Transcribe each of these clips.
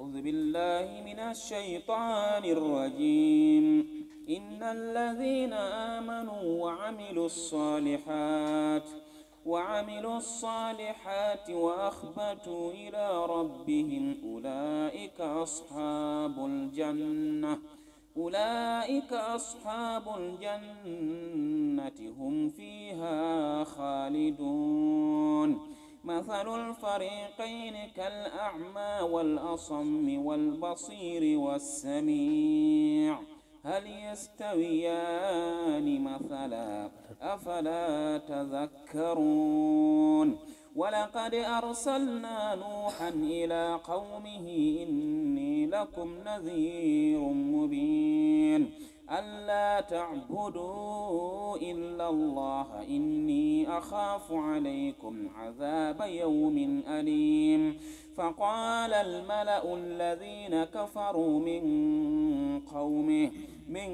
أعوذ بالله من الشيطان الرجيم إن الذين آمنوا وعملوا الصالحات وعملوا الصالحات وأخبتوا إلى ربهم أولئك أصحاب الجنة أولئك أصحاب الجنة هم فيها خالدون مثل الفريقين كالأعمى والأصم والبصير والسميع هل يستويان مثلا أفلا تذكرون ولقد أرسلنا نوحا إلى قومه إني لكم نذير مبين ألا تعبدوا إلا الله إني أخاف عليكم عذاب يوم أليم فقال الملأ الذين كفروا من قومه من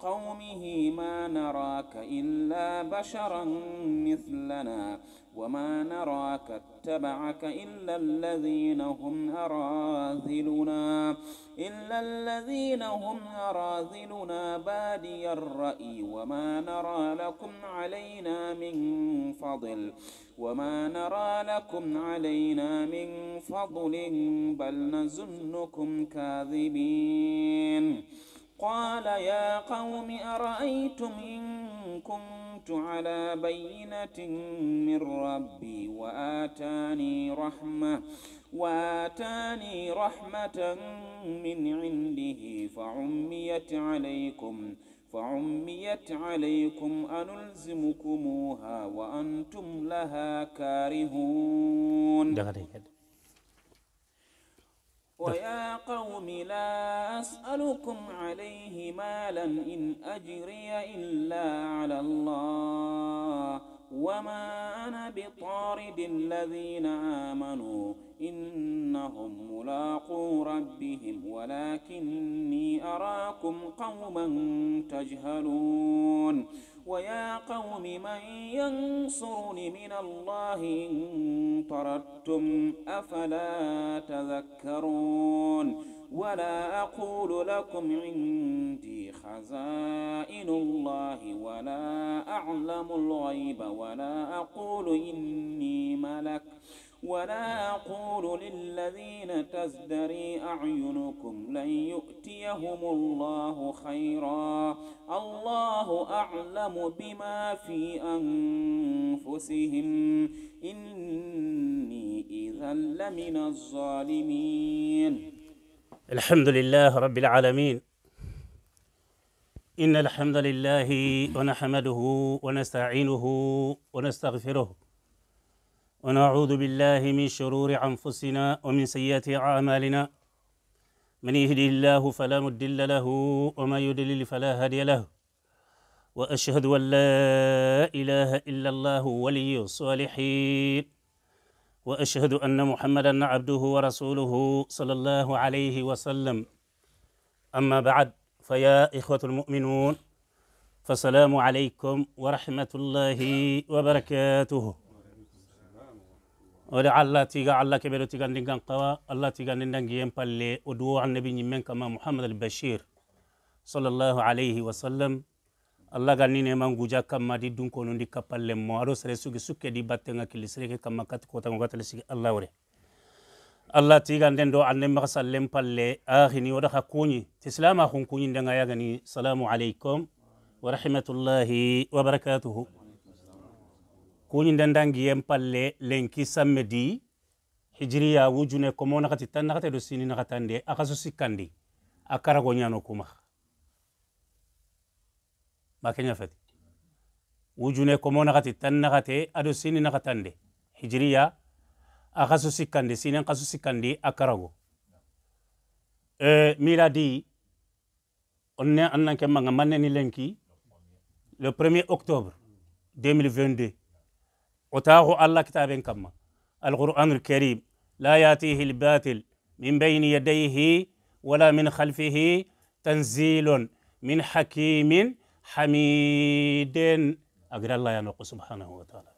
قومه ما نراك إلا بشرا مثلنا وما نراك اتبعك إلا الذين هم أراذلنا إلا الذين هم أراذلنا بادي الرأي وما نرى لكم علينا من فضل وما نرى لكم علينا من فضل بل نزنكم كاذبين قال يا قوم أرأيتم إن كنت على بينة من ربي وآتاني رحمة وآتاني رحمة من عنده فعميت عليكم فعميت عليكم أنلزمكموها وأنتم لها كارهون القوم لا أسألكم عليه مالا إن أجري إلا على الله وما أنا بطارد الذين آمنوا إنهم ملاقو ربهم ولكني أراكم قوما تجهلون ويا قوم من ينصرني من الله إن طردتم أفلا تذكرون ولا أقول لكم عندي خزائن الله ولا أعلم الغيب ولا أقول إني ملك ولا أقول للذين تزدري أعينكم لن يؤتيهم الله خيرا الله أعلم بما في أنفسهم إني إذا لمن الظالمين الحمد لله رب العالمين إن الحمد لله ونحمده ونستعينه ونستغفره ونعوذ بالله من شرور أنفسنا ومن سيئات أعمالنا من يهدي الله فلا مضل له ومن يضلل فلا هادي له وأشهد أن لا إله إلا الله ولي الصالحين وأشهد أن محمدا عبده ورسوله صلى الله عليه وسلم أما بعد فيا إخوة المؤمنون فسلام عليكم ورحمة الله وبركاته ولا الله تيجا الله كبيرو تيغا نيجان قوا الله تيغا نيجان جيم بالي ودعوة النبي نيمن كما محمد البشير صلى الله عليه وسلم الله قال نيني من جوجا كما دي دون كونون دي كبال لما سري رسوك سوكي دي باتنا كل سرك كما كات كوتا مغات لسيك الله وري الله تيغا نيجان دو عن نمغ سلم بالله آخني ودا خكوني تسلام أخون كوني دعايا يغني السلام عليكم ورحمة الله وبركاته kuñi ndendangi yen palle lenki sammedi hijiriya wujune komo nakati tan nakate do sini nakatande akaso sikkandi a karago ñano kumaha ma fati wujune komo nakati tan nakate ado sini nakatande hijiriya akaso sikkandi sinen kaso sikkandi a karago e, miladi onne annan ke manga ni lenki le 1er octobre 2022 وتاه الله كتاب كما القرآن الكريم لا يأتيه الباطل من بين يديه ولا من خلفه تنزيل من حكيم حميد أقرأ الله يعني سبحانه وتعالى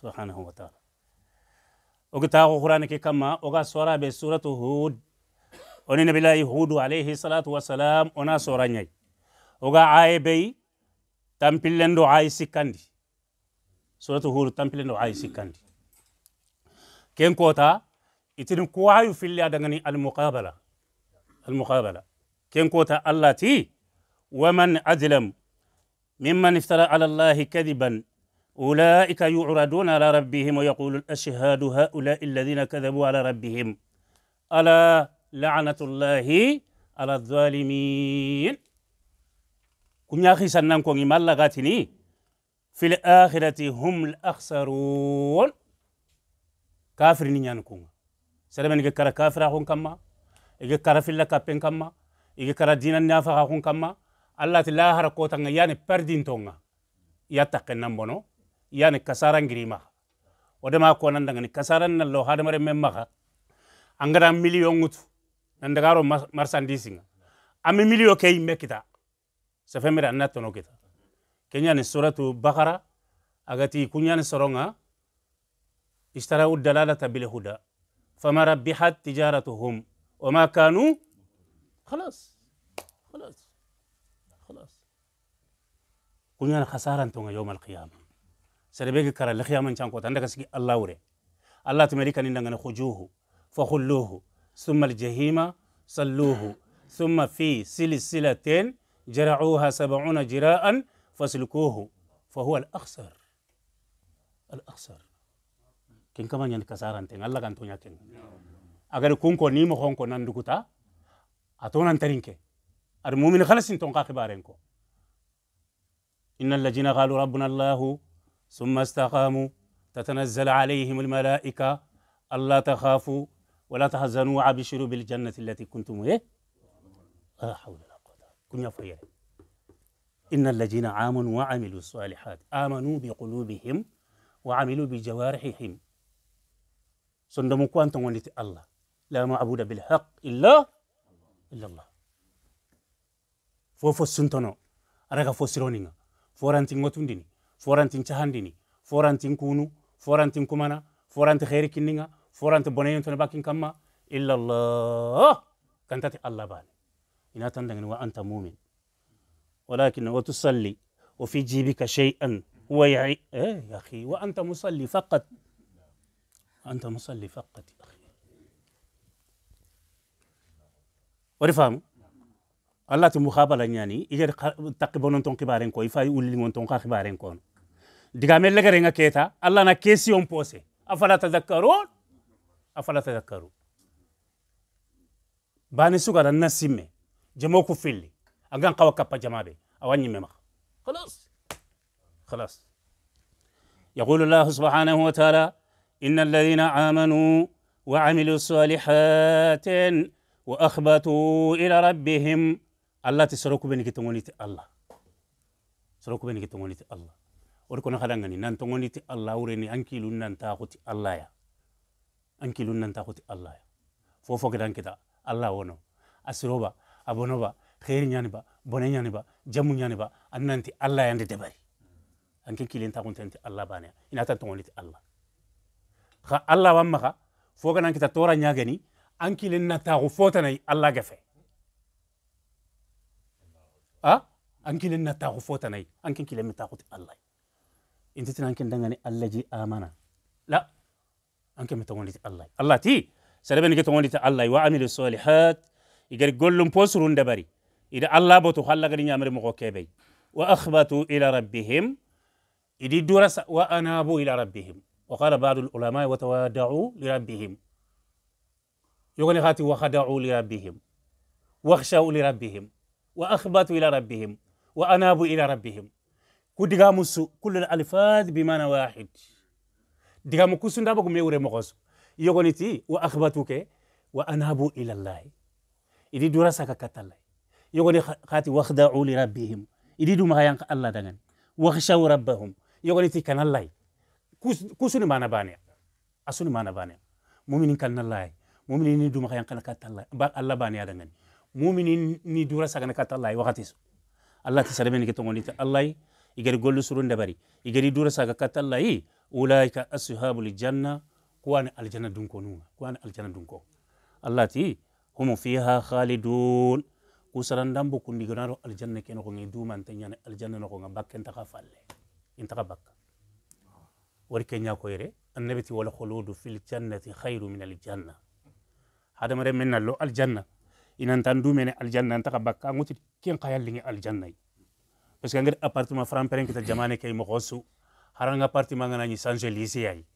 سبحانه وتعالى وقتاه القرآن كما وقال سورة بسورة هود وني نبي الله هود عليه الصلاة والسلام ونا سورة نيي وقا تنبيل لندو دعاي سكندي suratu huru tampile ndo ayi كين كوتا kota كوايو في اللي adangani المقابلة المقابلة كين كوتا allah ti waman ajlam ممن افترى على الله كذبا أولئك يعرضون على ربهم ويقول الأشهاد هؤلاء الذين كذبوا على ربهم ألا لعنة الله على الظالمين كن يا أخي سنن كن مالا غاتني في الآخرة هم الأخسرون كافر نيان كون سلام نيجي كرا كافر أخون كما إيجي كرا في الله كابين كما إيجي كرا دينا نافع أخون كما الله تلا هركوتا يعني بردين تونا يتقن نمبنو يعني كساران غريما ودما كونا ندعني كساران نلو هذا مرة ممها angara miliyon ngutu nandagaro marsandisinga ami miliyo kei mekita sefemira natono kita kenyani suratu بقرة agati kunyani soronga اشتروا الدلالة بالهدى فما ربحت تجارتهم وما كانوا خلاص خلاص خلاص كنا خسارة يوم القيامة سربيك كرا القيامة إن كنت عندك سكي الله وري الله تمريك أن نغنى خجوه فخلوه ثم الجهيمة صلوه ثم في سلسلة جرعوها سبعون جراء فسلكوه فهو الأخسر الأخسر كن كمان يعني كسارة أنت الله كان تونيا كن أعرف كون كوني مخون كون عندك تا أتون أن ترينك أرمومين خلاص إن تونك أخبارينكو إن الذين قالوا ربنا الله ثم استقاموا تتنزل عليهم الملائكة ألا تخافوا ولا تحزنوا وابشروا بالجنة التي كنتم إيه لا حول ولا قوة كن يا فيري إن الذين آمنوا وعملوا الصالحات آمنوا بقلوبهم وعملوا بجوارحهم سندمو أنتم ونيت الله لا معبود بالحق إلا إلا الله فوفو سنتنو أرغا فو سيرونينا فورانتين غوتونديني فورانتين تشاهانديني فورانتين كونو فورانتين كومانا فورانت خير كينينا فورانت بونين تنباكين كما إلا الله كانت الله بان إنا تندن وأنت مؤمن ولكن وتصلي وفي جيبك شيئا هو يعي ايه يا اخي وانت مصلي فقط انت مصلي فقط يا اخي ورفهم الله تمخابل يعني إذا تقبلون تون كبارين كو يفاي ولي مون تون كبارين كون دغامل لغرين كيتا الله نا كيسيون بوسي افلا تذكرون افلا تذكرون باني سوغا نسيمه جموكو فيلي أجان قوى كبا جمابي اواني ممخ خلاص خلاص يقول الله سبحانه وتعالى ان الذين امنوا وعملوا الصالحات واخبتوا الى ربهم الله تسركوا بينك تمونيت الله سركوا بينك تمونيت الله وركنا خدانغني نان تموني الله ورني انكي نان تاخوت الله يا انكي نان تاخوت الله يا فوفو كدان كده الله ونو اسروبا ابونوبا kheri nyani ba bone nyani ba jamu nyani ba annanti allah yande debari anke kilen ta kunta anti allah bane ina ta tongoliti allah kha allah wa maga fo kana kita tora nyagani an kilen na ta fota nay allah gafe a an kilen na ta fota nay an kin kilen ta kuti allah inti tin an kin dangani allah ji amana la an kin tongoliti allah allah ti sadabe ni ke tongoliti allah wa amilu salihat igar gollum posurun dabari إذا الله بتو خلق قرين أمر مقوكبي وأخبتوا إلى ربهم إذا درس وأنابوا إلى ربهم وقال بعض العلماء وتوادعوا لربهم يقول خاتي وخدعوا لربهم واخشوا لربهم وأخبتوا إلى ربهم وأنابوا إلى ربهم كل كدغامس كل الألفاظ بمعنى واحد دغامو كوسن دابو ميوري مغوس يغنيتي كي وأنابوا إلى الله إذا درس كتالله يقولي خاتي واخدعوا لربهم يريدوا ما ينق الله دعن وخشوا ربهم يقولي تكن الله كوس كوسني ما نبانيا أسوني ما نبانيا مؤمنين كن الله مؤمنين يريدوا ما ينق الله الله بانيا دعن مؤمنين يدورا سكن كات الله وقتيس الله أيوة تسلمني كتومني الله يقدر يقول سرون دبري يقدر يدورا سكن كات الله أولئك أصحاب الجنة كوان الجنة دونكو نونا كوان الجنة دونكو الله تي هم فيها خالدون usarandan bo kundigonaro aljanna ke noxonge dumante ñane aljanna noxonga bakke ntaxa falle intaxa bakka wari ke ñakoyere annabiti wala xoludu fil jannati xayru min aljanna hadamare men na lo aljanna inantan dumene aljanna ntaxa bakka nguti ken xayallinge aljanna yi parce que angadi appartement framperen kita jamane kay moxo su haranga appartement nganañi sange lycéayi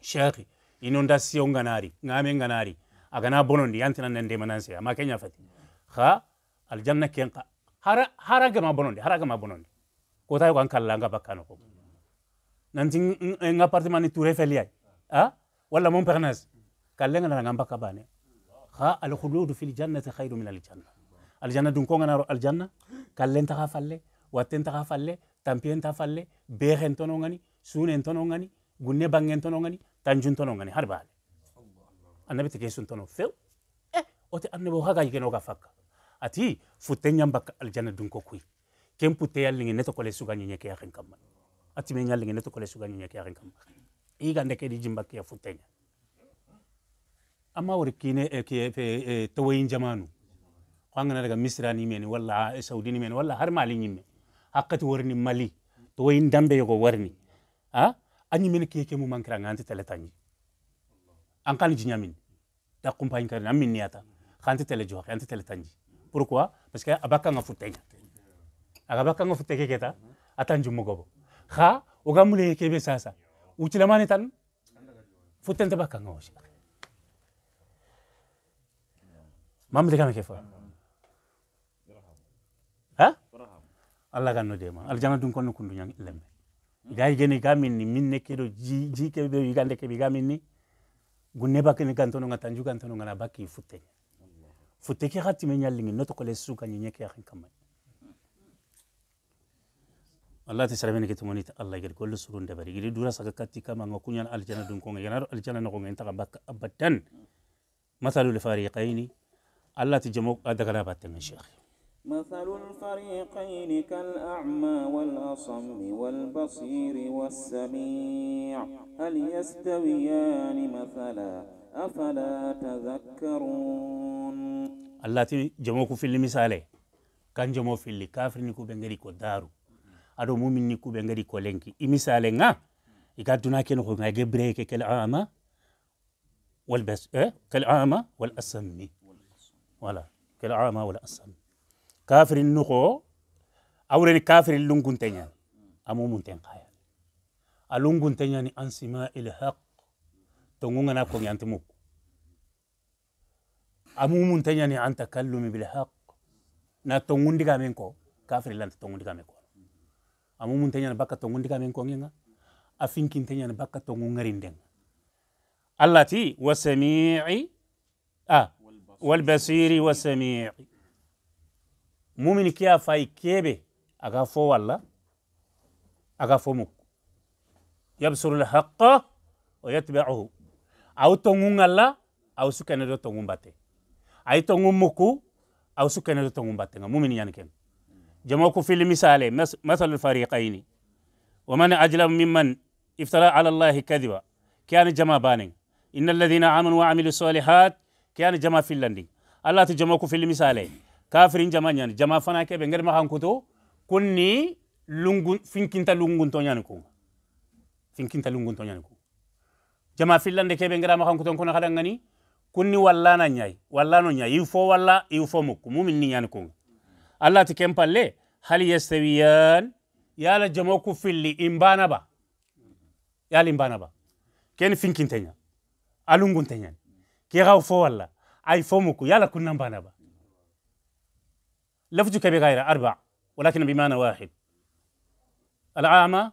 cheikhi inondation nganari ngame nganari agana bonondi yantinan nandemanan se ama keña fati xa aljanna kenqa hara hara gama bononde hara gama bononde ko tawi ko an kalla nga bakkano ko nanti ng appartement ni touré feliyay a walla mon pernas kallenga nana ngam bakka bane ha al khuludu fil jannati khairu min al janna al janna dun ko ngana ro al janna kallen ta falle watten ta falle tampien ta falle beren tono ngani sunen tono ngani gunne bangen tono ngani tanjun tono ngani har bale annabi te kesun tono few eh ote annabi haga yikeno ga fakka ati futte ñambak aljanna dun ko kuy ken putte yallingi neto kole suga ñeñe ke yaxen kamma ati me ñallingi neto kole suga ñeñe ke yaxen kamma i gande ke di jimbakke futte ña wori kine eh, ke eh, eh, tawayin jamanu xangana daga misra ni meni walla saudi ni meni walla har mali ñimme hakkati warni mali tawayin dambe yogo warni a añi men ke ke mankira nganti tele tañi an da kumpañ kar na min niyata xanti tele joxe tele pourquoi parce que abakanga futenya agabakanga futeke keta atanjumu gobo kha ogamule kebe sasa uchilamani tan futente bakanga osha mamle kama kefa ha allah no de ma aljana dun konno kundu nyang lemme gayi gene gamin ni minne kedo ji ji kebe yigande kebe gamin ni gunne bakene gantono ngatanju gantono ngana baki futenya فتكي خاتي من يالين نتو كل السوق أني نيك يا خن كمان الله تسلمني كتو مني الله يقدر كل سرور دبري يقدر دورا سك كاتي كم عن كونيا الجنة دون كونيا جنا الجنة نكون عن تكا بك أبدا مثال الفريقين الله تجمعك هذا كلام باتنا شيخ مثل الفريقين كالأعمى والأصم والبصير والسميع هل يستويان مثلا أفلا تذكرون التي جموك في المثال كان جمو في اللي كافر نكو بنغري كو دارو أدو مؤمن نكو بنغري كو لنكي المثال نا يقدنا كن نخو نغي بريك كالعامة والبس إيه كالعامة والأسمي ولا كالعامة والأسمي كافر النخو أولين كافر اللون كنتين أمو منتين قايا اللون كنتين أن سماء الحق تونغونغا ناكو يانتموك أمومون تانيا ني أنت كلمي بالحق نا تونغون ديغا مينكو كافر لان تونغون ديغا مينكو أمومون تانيا نباكا تونغون ديغا مينكو نينا أفينكين تانيا نباكا تونغون غريندين التي وسميعي آه والبصير وسميعي مؤمن كيا فاي كيبي أغا فو والله أغا فو مك يبصر الحق ويتبعه au tongu ngalla au suka do tongu mbate ay tongu muku au suka do tongu mbate nga mumin yan ken jamo ko fil misale masalul fariqaini wa man ajlam mimman iftara ala allahi kadiba kiyani jama bani. inna alladhina amanu wa amilu salihat kiyani jama filandi. allah tu jamo ko fil misale kafirin jama nyani jama fana kebe ngir kuto kunni lungun finkinta lungun to nyani finkinta lungun to nyani jama fillande keɓe ngarama kanko ton kono haɗan gani kunni wallana ñayi wallano ñayi il faut walla il faut mukko mumin ni ñani konga allah ti ken palle hal yastawiyan yala jamo ku filli imbana ba yala imbana ba ken finkinteña alungunteñani ke xaw fo walla ay fo mukku yala kunna mbana ba لفظ كبير غير أربع ولكن بمعنى واحد الأعمى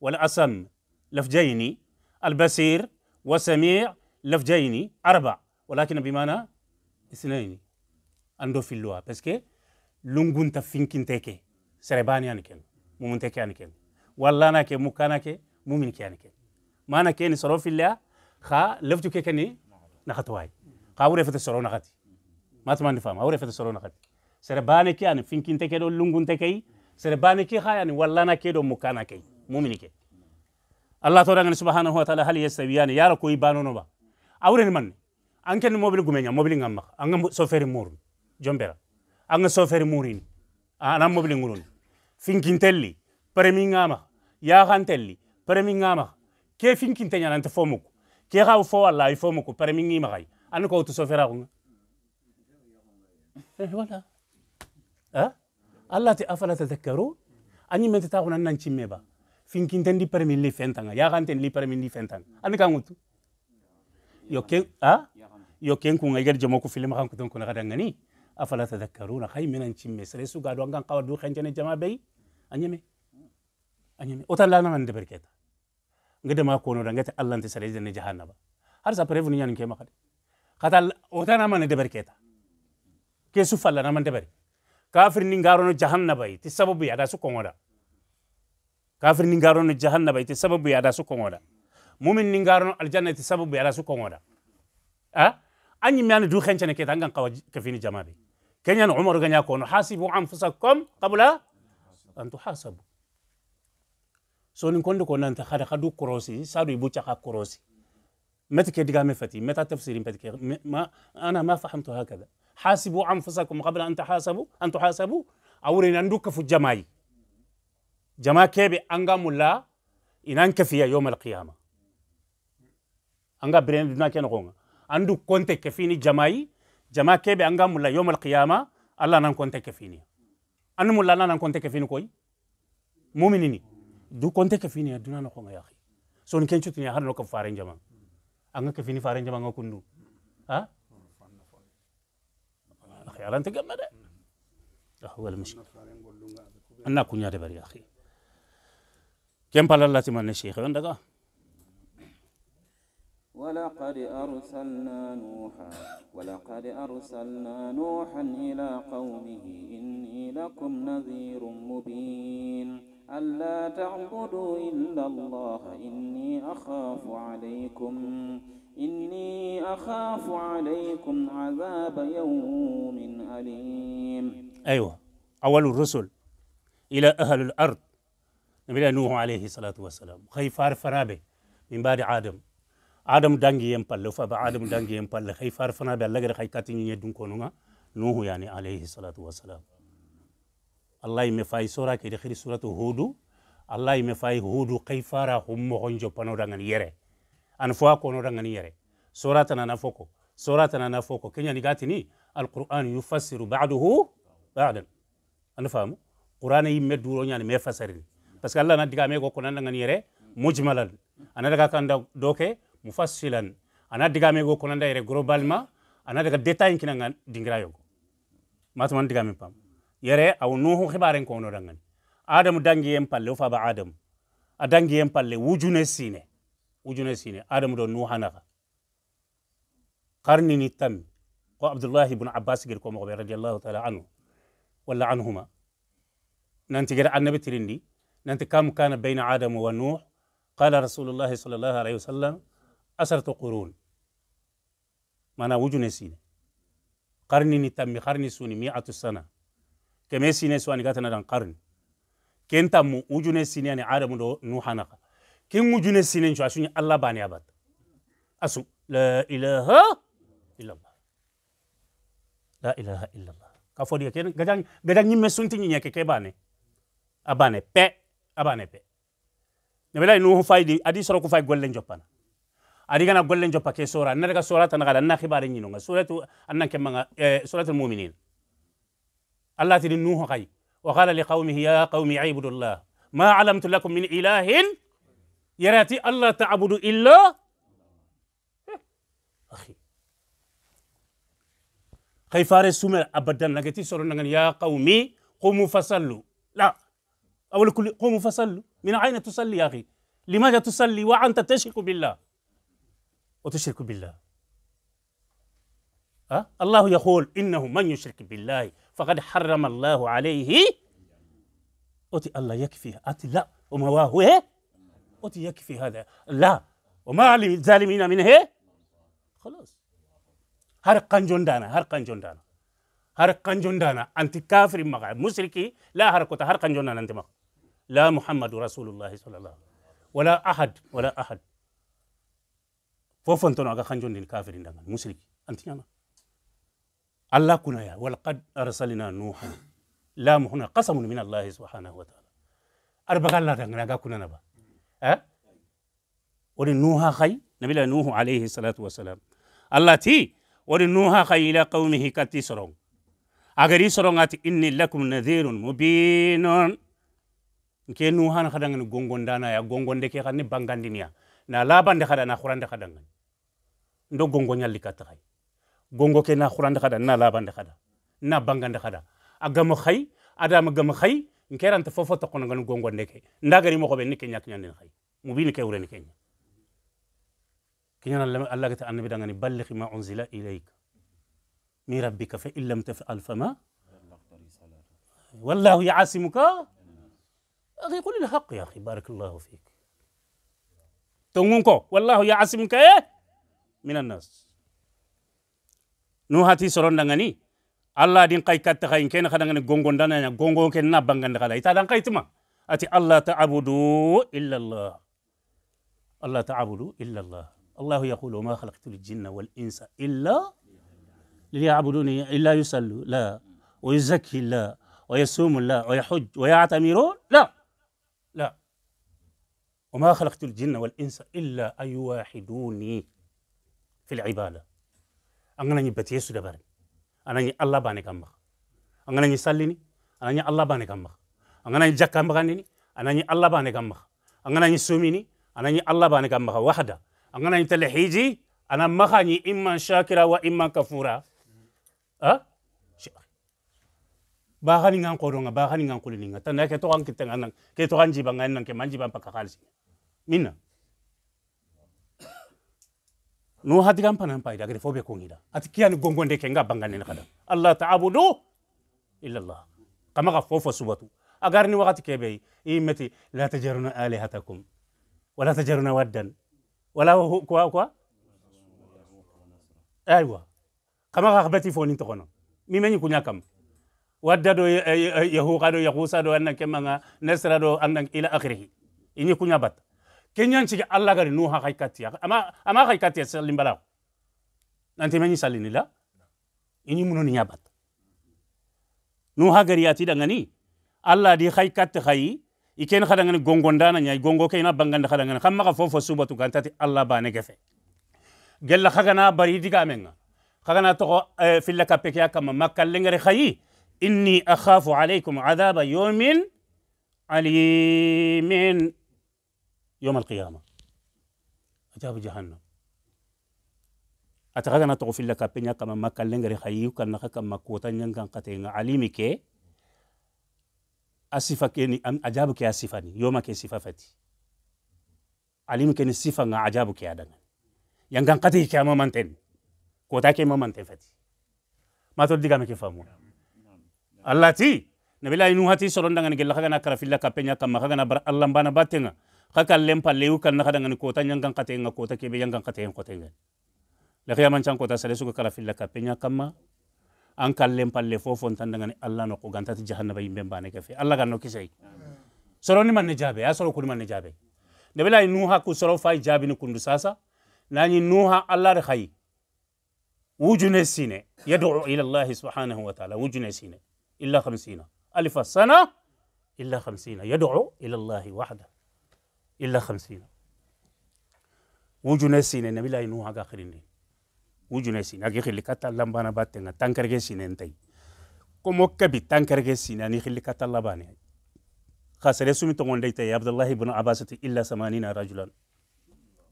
والأسم لفجين البصير وسميع لفجين أربع ولكن بمعنى اثنين عنده في اللغة بس كي لونغون تفينكين تيكي سرباني يعني كن مؤمن تيكي يعني كن والله أنا كي مكانا كي مؤمن كي يعني كن ما أنا كي نصرو في الله خا لفتو كي كني نخطواي خا أوري فت الصرو نخطي ما تمان نفهم أوري فت الصرو نخطي سرباني كي يعني فينكين تيكي دو لونغون تيكي سرباني كي خا يعني والله أنا كي دو مكانا كي مؤمن كي الله تورا عن سبحانه وتعالى هل يستويان يا ركوي بانو نبا أورين من أنكن موبيل غمينيا موبيل غمخ نعم. أنغ سوفير مور جنبرا أنغ سوفير مورين أنا موبيل غورون فينكين تلي بريمين غما نعم. يا خان تلي بريمين غما نعم. كيف فينكين تنيا أنا فومك كي غاو فو الله يفومك بريمين غيما غاي أنا كوت سوفير أغنى إيه، ولا أه الله تأفلا تذكرون أني من تتاغن أنن تشمي با finkinten di permilli fentanga yaxanten li permilli fentanga ani kan yo ken a yo ken kunga igar jomo ku film kan kuton kuna kadangani afala tadhakkaruna hay minan cimme sere suga do angan kawa du xencene jama bayi. anyame anyeme otan lana man deber keta ngede ma kono da ngete allah ntisare jene jahannaba har sa prevu nyan ke makade kata otan man deber keta ke su falla man deber kafir ni ngarono jahannaba ti sababu ya da su kongoda kafir ni no jahannaba ite sababu ya da su kongoda mumin ningaro no aljanna ite sababu ya da su kongoda a anyi an du khenche ne ketan gan kawa kafini jamabe kenyan umar ganya kono hasibu anfusakum qabla an tuhasabu so ni kondo ko nanta khada khadu korosi sadu ibu chaka korosi متك دقا مفتي متى تفسير متك ما انا ما فهمت هكذا حاسبوا انفسكم قبل ان تحاسبوا ان تحاسبوا او رندوك في الجماعي جما كيبي أنغا ملا إنان كفية يوم القيامة أنغا برين دنا كن غونا أندو كونت كفيني جماي جما كيبي أنغا ملا يوم القيامة الله نان كونت كفيني أنو ملا الله نان كونت كفيني كوي مؤمنيني دو كونت كفيني دونا نخونا يا أخي سون كن شو تنيا هرنو كفارين جما أنغا كفيني فارين جما أنغا كندو ها أخي على أنت جمدة هو المشكلة أنا كنيا دبر يا أخي كم قال الله تمنى الشيخ عندك ولقد أرسلنا نوحا ولقد أرسلنا نوحا إلى قومه إني لكم نذير مبين ألا تعبدوا إلا الله إني أخاف عليكم إني أخاف عليكم عذاب يوم أليم أيوة أول الرسل إلى أهل الأرض nabira nuhu alayhi salatu wassalam hay far fanaɓe min mbaɗi adamu adamu dangi yen palle faɓe adamu dangi yen palle hay far fanaɓe allah gada hay katiñiñe dunkonoga nuhu yani alayhi salatu wassalam allah yime fayi sorake ede hiri suratu hudu allah yime fayi hudu hay fara hummohon joppanoɗagani yere an fo a konoɗagani yere soratanana foko soratanana foko keñani gatini alquran yufassiru baduhu badan ana faamu qur'ana yimme duroñani me fasarini parce que allah na diga me go ko nan ngani yere mujmalan ana daga kanda doke mufassilan ana diga me ko nan yere globalement ana daga detail kina ngan dingira yogo matuman diga pam yere aw nuhu khibaren ko no dangan adam dangi yem palle fa ba adam a dangi palle wujune sine wujune sine adam do nuha qarni ni tam ko abdullahi ibn abbas gir ko mo be radiyallahu ta'ala anhu wala anhuma nanti gir annabi tirindi nanti kam kana baina Adam wa Nuh qala Rasulullah sallallahu alaihi wasallam asratu qurun mana wujune sini? qarni ni tammi qarni suni mi'atu sana keme sini suani gatana dan qarni ken tammu wujune sine ani Adam do Nuh hanaka ken wujune sine jo asunya Allah bani abat asu la ilaha illallah la ilaha illallah ka fodi ken gadang gadang nyimme sunti nyinya ke abane pe abane pe ne bela nu fay di adi soro ko fay golle njopana adi gana golle njopa ke sora ne daga sora tan gala na khibare nyino nga suratu annan ke manga suratul mu'minin allah tidi nu ho kay wa qala li qaumihi ya qaumi ibudullah ma alamtu lakum min ilahin yarati allah ta'budu illa akhi kay fare sumer abadan nagati soro سرنا ya qaumi qumu fasallu la أو لكل قوموا فصلوا من أين تصلي يا أخي لماذا تصلي وأنت تشرك بالله وتشرك بالله أه؟ الله يقول إنه من يشرك بالله فقد حرم الله عليه أتي الله يكفي أتي لا وما هو أتي يكفي هذا لا وما للظالمين منه خلاص هرقا جندانا هرقا جندانا هرقا جندانا أنت كافر مغرب مشركي لا هرقوتا هرقا جندانا أنت مغرب لا محمد رسول الله صلى الله عليه ولا أحد ولا أحد فوفن تنو أغا خنجون دين كافر دين مسرك أنت نانا الله كنا يا ولقد أرسلنا نوحا لا محنا قسم من الله سبحانه وتعالى أربع الله دعنا أغا كنا نبا أه ولن نوحا خي نبي نوح عليه الصلاة والسلام الله تي ولن نوحا خي إلى قومه كتسرون أغري سرون أتي إني لكم نذير مبين nke nu han khadanga ni gongondana ya gongonde ke khani bangandinia na labande khada na khurande khadanga ndo gongo nyalli katakhay gongo ke na khurande khada na labande khada na bangande khada agamo khay adama gamo khay nkeranta fofo tokono ngani gongonde ke ndagari mo khobe ni kenya kenya khay mubini ke ureni kenya كنا الله قلت أن بدنا نبلغ ما أنزل إليك من ربك فإن لم تفعل فما والله يعاصمك يقول الحق يا أخي بارك الله فيك تونكو والله يعصمك من الناس نو هاتي سرون دنغني الله دين قاي كات خاين كين خدان غونغون دانا غونغو كين نا بانغان دخلا تا دان قايتما اتي الله تعبدوا الا الله الله تعبدوا الا الله الله يقول وما خلقت الجن والانس الا ليعبدوني الا يصلوا لا ويزكي لا ويصوم لا ويحج ويعتمرون لا لا وما خلقت الجن والإنس إلا أن يواحدوني في العبادة أنا ني بتي يسو دبر أنا ني الله باني كم أنا ني ساليني أنا ني الله باني كم أنا ني جاك كم أنا ني الله باني كم أنا ني سوميني أنا ني الله باني كم وحدة أنا ني تلحيجي أنا مخاني إما شاكرا وإما كفورا أه bahani ngang qoronga baxa ningan ta tanda ke kang kittenga nan ke toxan jibangan nan ke manji bang pakakalis xaalisinga minna no hadigan panan payda agede fobe kongida ati kian gongonde ke nga banganene kada allah taabudu illallah ka fofo subatu ni wakati kebe i meti la tajaruna alihatakum wala tajaruna waddan wala aiwa quoi aywa kamaxa xabeti fonin toxono mi meni kunyakam wadda do eh, eh, eh, yahuqa do yahusa do annan kemanga nasra do annan ila akhirih ini kunya bat kenyan ci allah gari nu ha ama ama hay salim nanti meni salini la ini munon nyabat nu gari ati dangani allah di hay kat hay iken khadangani gongondana nyai gongo kayna banganda khadangani khamma ka fofo subatu kantati allah ba ne gefe gella khagana bari diga menga khagana to filla kapekya kama makallengere khayi إني أخاف عليكم عذاب يوم عليم يوم القيامة عذاب جهنم أتغدى أن تغفل لك أبنى كما ما كان لنغري خييو كان نخا كما كوتا نيان كان قتين عليمي كي أسفة كيني أجاب كي أسفاني يوم كي سفافتي عليمي كي سفا نغا أجاب كي أدنى يان كان قتي كي أمامنتين كوتا كي أمامان أمامنتين فتي ما تردي كما كي فهمون allati nabila inu hati soron dangan gella kana kara filla kapenya kam kana bar allah bana batenga kaka lempa leu kan na dangan kota nyangkan kate nga kota kebe yang kan kate yang kota ngan la kaya man kota sale suka kara filla kapenya kam an kan lempa le fofon tan dangan allah no ko ganta ti jahannaba yimbe bane kafe allah kan no kisai soroni man ne jabe ya soro kuni man ne jabe nabila inu ha ku soro fai jabi ni kundu sasa nani nuha allah re khayi wujune sine yad'u ila allah subhanahu wa ta'ala wujune sine إلا خمسين ألف سنة إلا خمسين يدعو إلى الله وحده إلا خمسين wujune sine nabi lay nuha ga khirinde wujune sine agi khilli kata lambana batenga tankarge sine ntai komo kabi tankarge sine ani khilli kata labane khasare sumi to ngonde tay abdullah ibn abbas illa 80 rajulan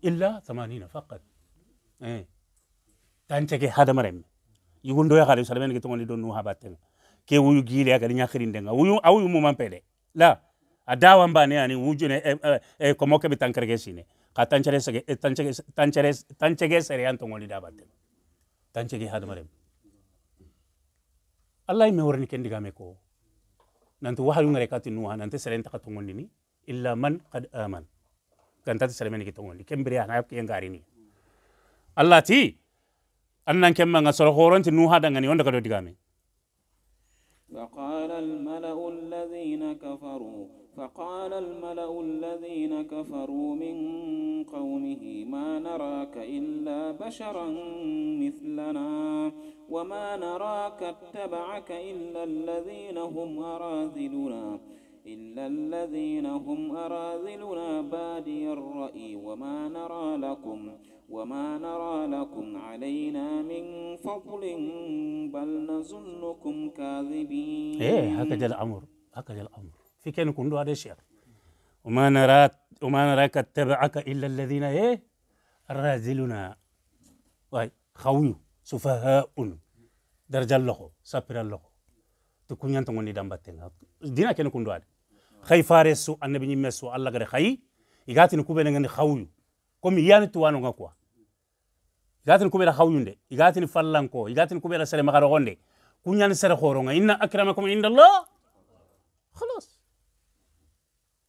illa 80 faqat eh tanchege hadamarem yugundo ya khali salmen ge to ngonde do nuha batenga ke wuyu gile aga khirin denga wuyu awuyu mu mampede la adawa mbane ani wujune e, e, e bitan kerge sine ka tanchere sege tanchere tanchere tanchere sere yanto ngoli dabate tanchere hadmare allah me worni kendi game ko nantu wahayu ngare nuha nanti sere ntaka tongondi ni illa man qad aman gantati sere meni kitongondi ngap ke ya, ya ngari ni allah ti annan kemma nga soro horonti nuha dangani onda kado digame فقال الملأ الذين كفروا فقال الملأ الذين كفروا من قومه ما نراك إلا بشرا مثلنا وما نراك اتبعك إلا الذين هم أراذلنا إلا الذين هم أراذلنا بادي الرأي وما نرى لكم وما نرى لكم علينا من فضل بل نظنكم كاذبين إيه هكذا الأمر هكذا الأمر في كان كندو هذا الشيء وما نراك وما نراك اتبعك إلا الذين إيه أراذلنا واي خويو سفهاء درجة الله سابر الله تكون ينتمون دمبتنا دينا كان كندو هذا خي فارسو أن بني مسو الله غير خي يقاتي نكوبي نغن خاويو كم يان توانو غاكوا يقاتي نكوبي را خاويو ندي يقاتي نفلان كو يقاتي نكوبي را سري مغارغون دي كون يان سري خورو غا إن أكرمكم عند الله خلاص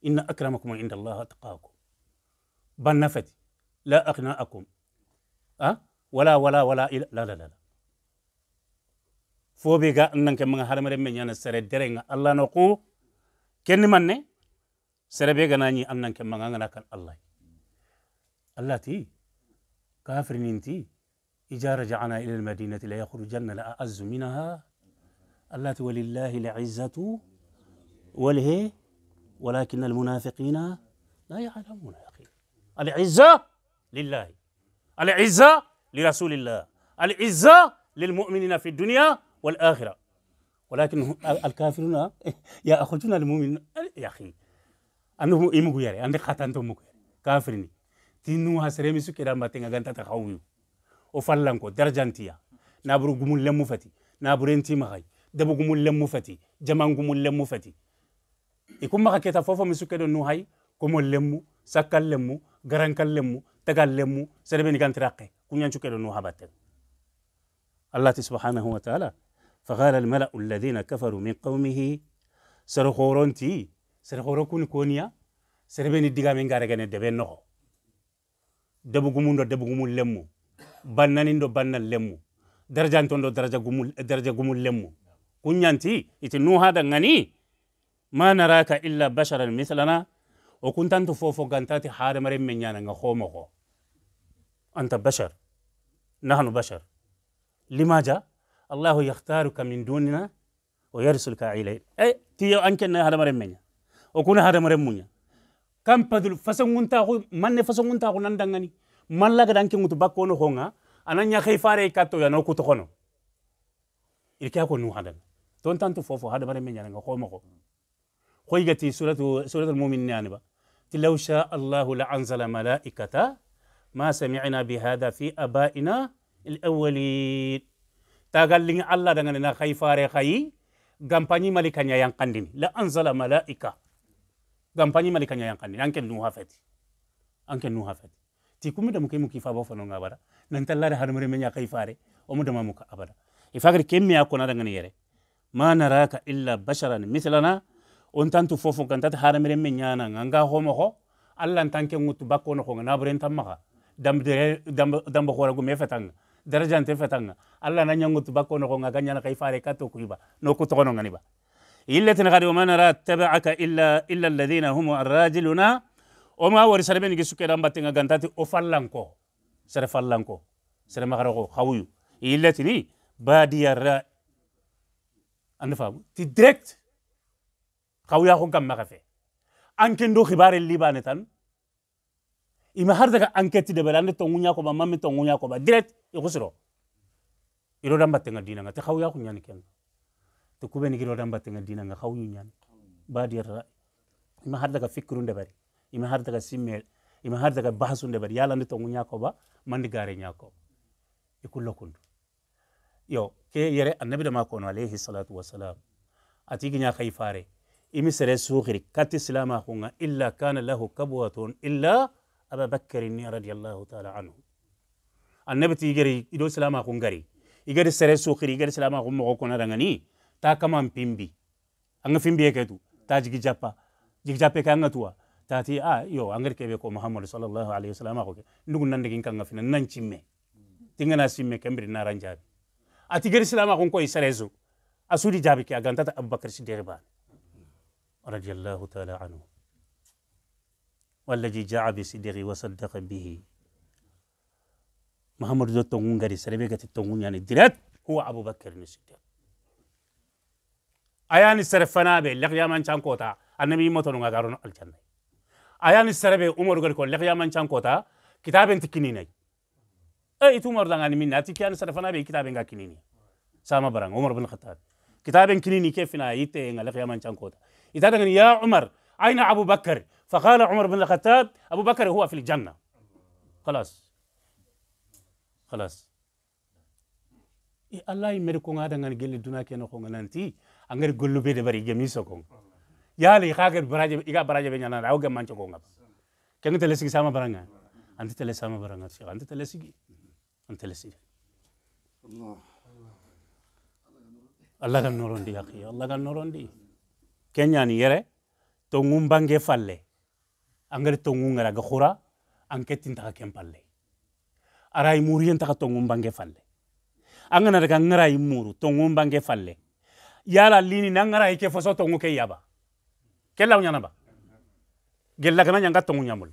إن أكرمكم عند الله أتقاكم بنفت لا أقناءكم أه؟ ولا ولا ولا إلا لا لا لا فوبيغا أنك من يان سري درين الله نقول kenni manne serebe ganani annan ken ما ngana kan الله allah ti kafir إذا رجعنا إلى المدينة لا يخرجن لأعز منها الله ولله العزة وله ولكن المنافقين لا يعلمون يا أخي العزة لله العزة لرسول الله العزة للمؤمنين في الدنيا والآخرة ولكن الكافرون يأخذون المؤمن يا أخي أنه إمغو يري أنك خاتنتو مغو يري كافرني تنو هسرمي سو كده ماتين أغانتا تخاويو وفلانكو درجانتيا نابرو غمول لمو فتي نابرو انتي مغاي دبو غمول لمو فتي جمان غمول لمو فتي يكون مغا كتا فوفو مسو كده نو هاي كومو لمو سكال لمو غرانكال لمو تغال لمو سربني كانت راقي كنيان نو هباتن الله سبحانه وتعالى فقال الملأ الذين كفروا من قومه سر خورنتي سر خوركون كونيا سر بين الدجا من غارجنا دبن نهو دبو غمون دو دبو غمون لمو بنانين دو بنان لمو درجة أنتون دو درجة غمول درجة غمول لمو كنيانتي يتنو هذا غني ما نراك إلا بشرا مثلنا وكنت أنت فوفو غانتاتي حارم رم من يانا خومو أنت بشر نحن بشر لماذا الله يختارك من دوننا ويرسلك إليه أي تيو أنكنا هذا مني وكنا هذا مني كم بدل فسنون تاخو من فسنون تاخو نندعني من لا قدان كم تبكونه هونا أنا نيا فاري كاتو يا نو كتخونه إلكي أكون نو هذا تون تانتو فوفو هذا مرمينا نعو خو مخو خويجتي سورة سورة المؤمنين يعني با لو شاء الله لأنزل ملائكة ما سمعنا بهذا في أبائنا الأولين tagallingi allah dangane na khay fare khayi gampañi malika ña yankandini la anzala malaika gampañi malika ña yankandini anken nuha feti anken nuha feti ti kummi damu kemu kifaba fanonga abada nantallare hadamare me ña fare omu dama muka abada ifagri kemme ya kona dangane yere ma naraka illa basharan mithlana on fofo kan tata me ñana nga homo ho allah tanke ngutu bakko ko na buren tamma dambe dambe hora gume fetanga daraja nte fetanga alla na nyangu tubako no gonga ganyana kai fare kato kuiba no ku togono ngani ba illa tin gadi man ra tabaaka illa illa alladhina hum arrajiluna o ma wori sarbe ni suke dan batinga gantati o fallanko sare fallanko sare magaro ko hawuyu illa tini badiya ra anda famu ti direct hawuya ko kam magafe anken do khibare libane tan ima har daga enquête de belande to ngunya ko ba mamme to ngunya ko ba direct e kusiro iro damba tenga dina nga te khawya ko nyani ken to kubeni iro damba tenga dina nga khawyu nyani badir ra ima har daga fikru de bari ima har daga simme ima har daga bahsu de bari yala to ngunya ko ba mandi gare nya ko e kullo kundu yo ke yere annabi da mako alayhi salatu wassalam atigi nya khayfare imi sere sukhiri kat islama khunga illa kana lahu kabwatun illa أبا بكر رضي الله تعالى عنه النبي تيجري إدو سلاما كون غري إيجري سري سوخري إيجري سلاما كون مغوكونا كون تا كمان بيمبي أنغ فيمبي كده تا جيجي جابا جيجي جابا كأنغ توا تا تي آ يو أنغر كيبه كو محمد صلى الله عليه وسلم أخو نغو نندقين كأنغ فينا ننشمي تنغنا سيمي كمبري ناران أتي أتيجري سلاما كون كوي سر سو أسودي جابي كي أغانتا أبو بكر سيدير رضي الله تعالى عنه والذي جاء بصدق وصدق به محمد دو تونغون غري سربي غتي تونغون يعني ديرات هو ابو بكر الصديق اياني سرفنا به لغ يا من كان كوتا النبي متون غارون الجنه اياني سربي عمر غري كول لغ يا من كان كوتا كتاب انت كنيني اي تو مر دان من ناتي كان سرفنا به كتاب كنيني سامة بران عمر بن الخطاب كتاب كنيني كيفنا يتي لغ يا من كان كوتا اذا يا عمر اين ابو بكر فقال عمر بن الخطاب أبو بكر هو في الجنة خلاص خلاص إيه الله يمركون هذا عن جل الدنيا كنا خون أنتي أنغير قلوا بيد بري جميع سكون يا لي خاكر براجة إيجا براجة بيننا راو جمعان شكون عبس كم تلسي سامة برانع أنت تلسي سامة برانع شيخ أنت تلسي أنت تلسي الله الله كان نورندي يا أخي الله كان نورندي كنياني يره تونغم بانجي فاله angare tongung ngara ga khura palle taka kempalle arai muriyen ka tongun bangge falle angana daga ngarai muru tongum bangge falle yala lini na ngarai ke foso tongu ke yaba kella nyana ba gella kana nyanga tongu nyamul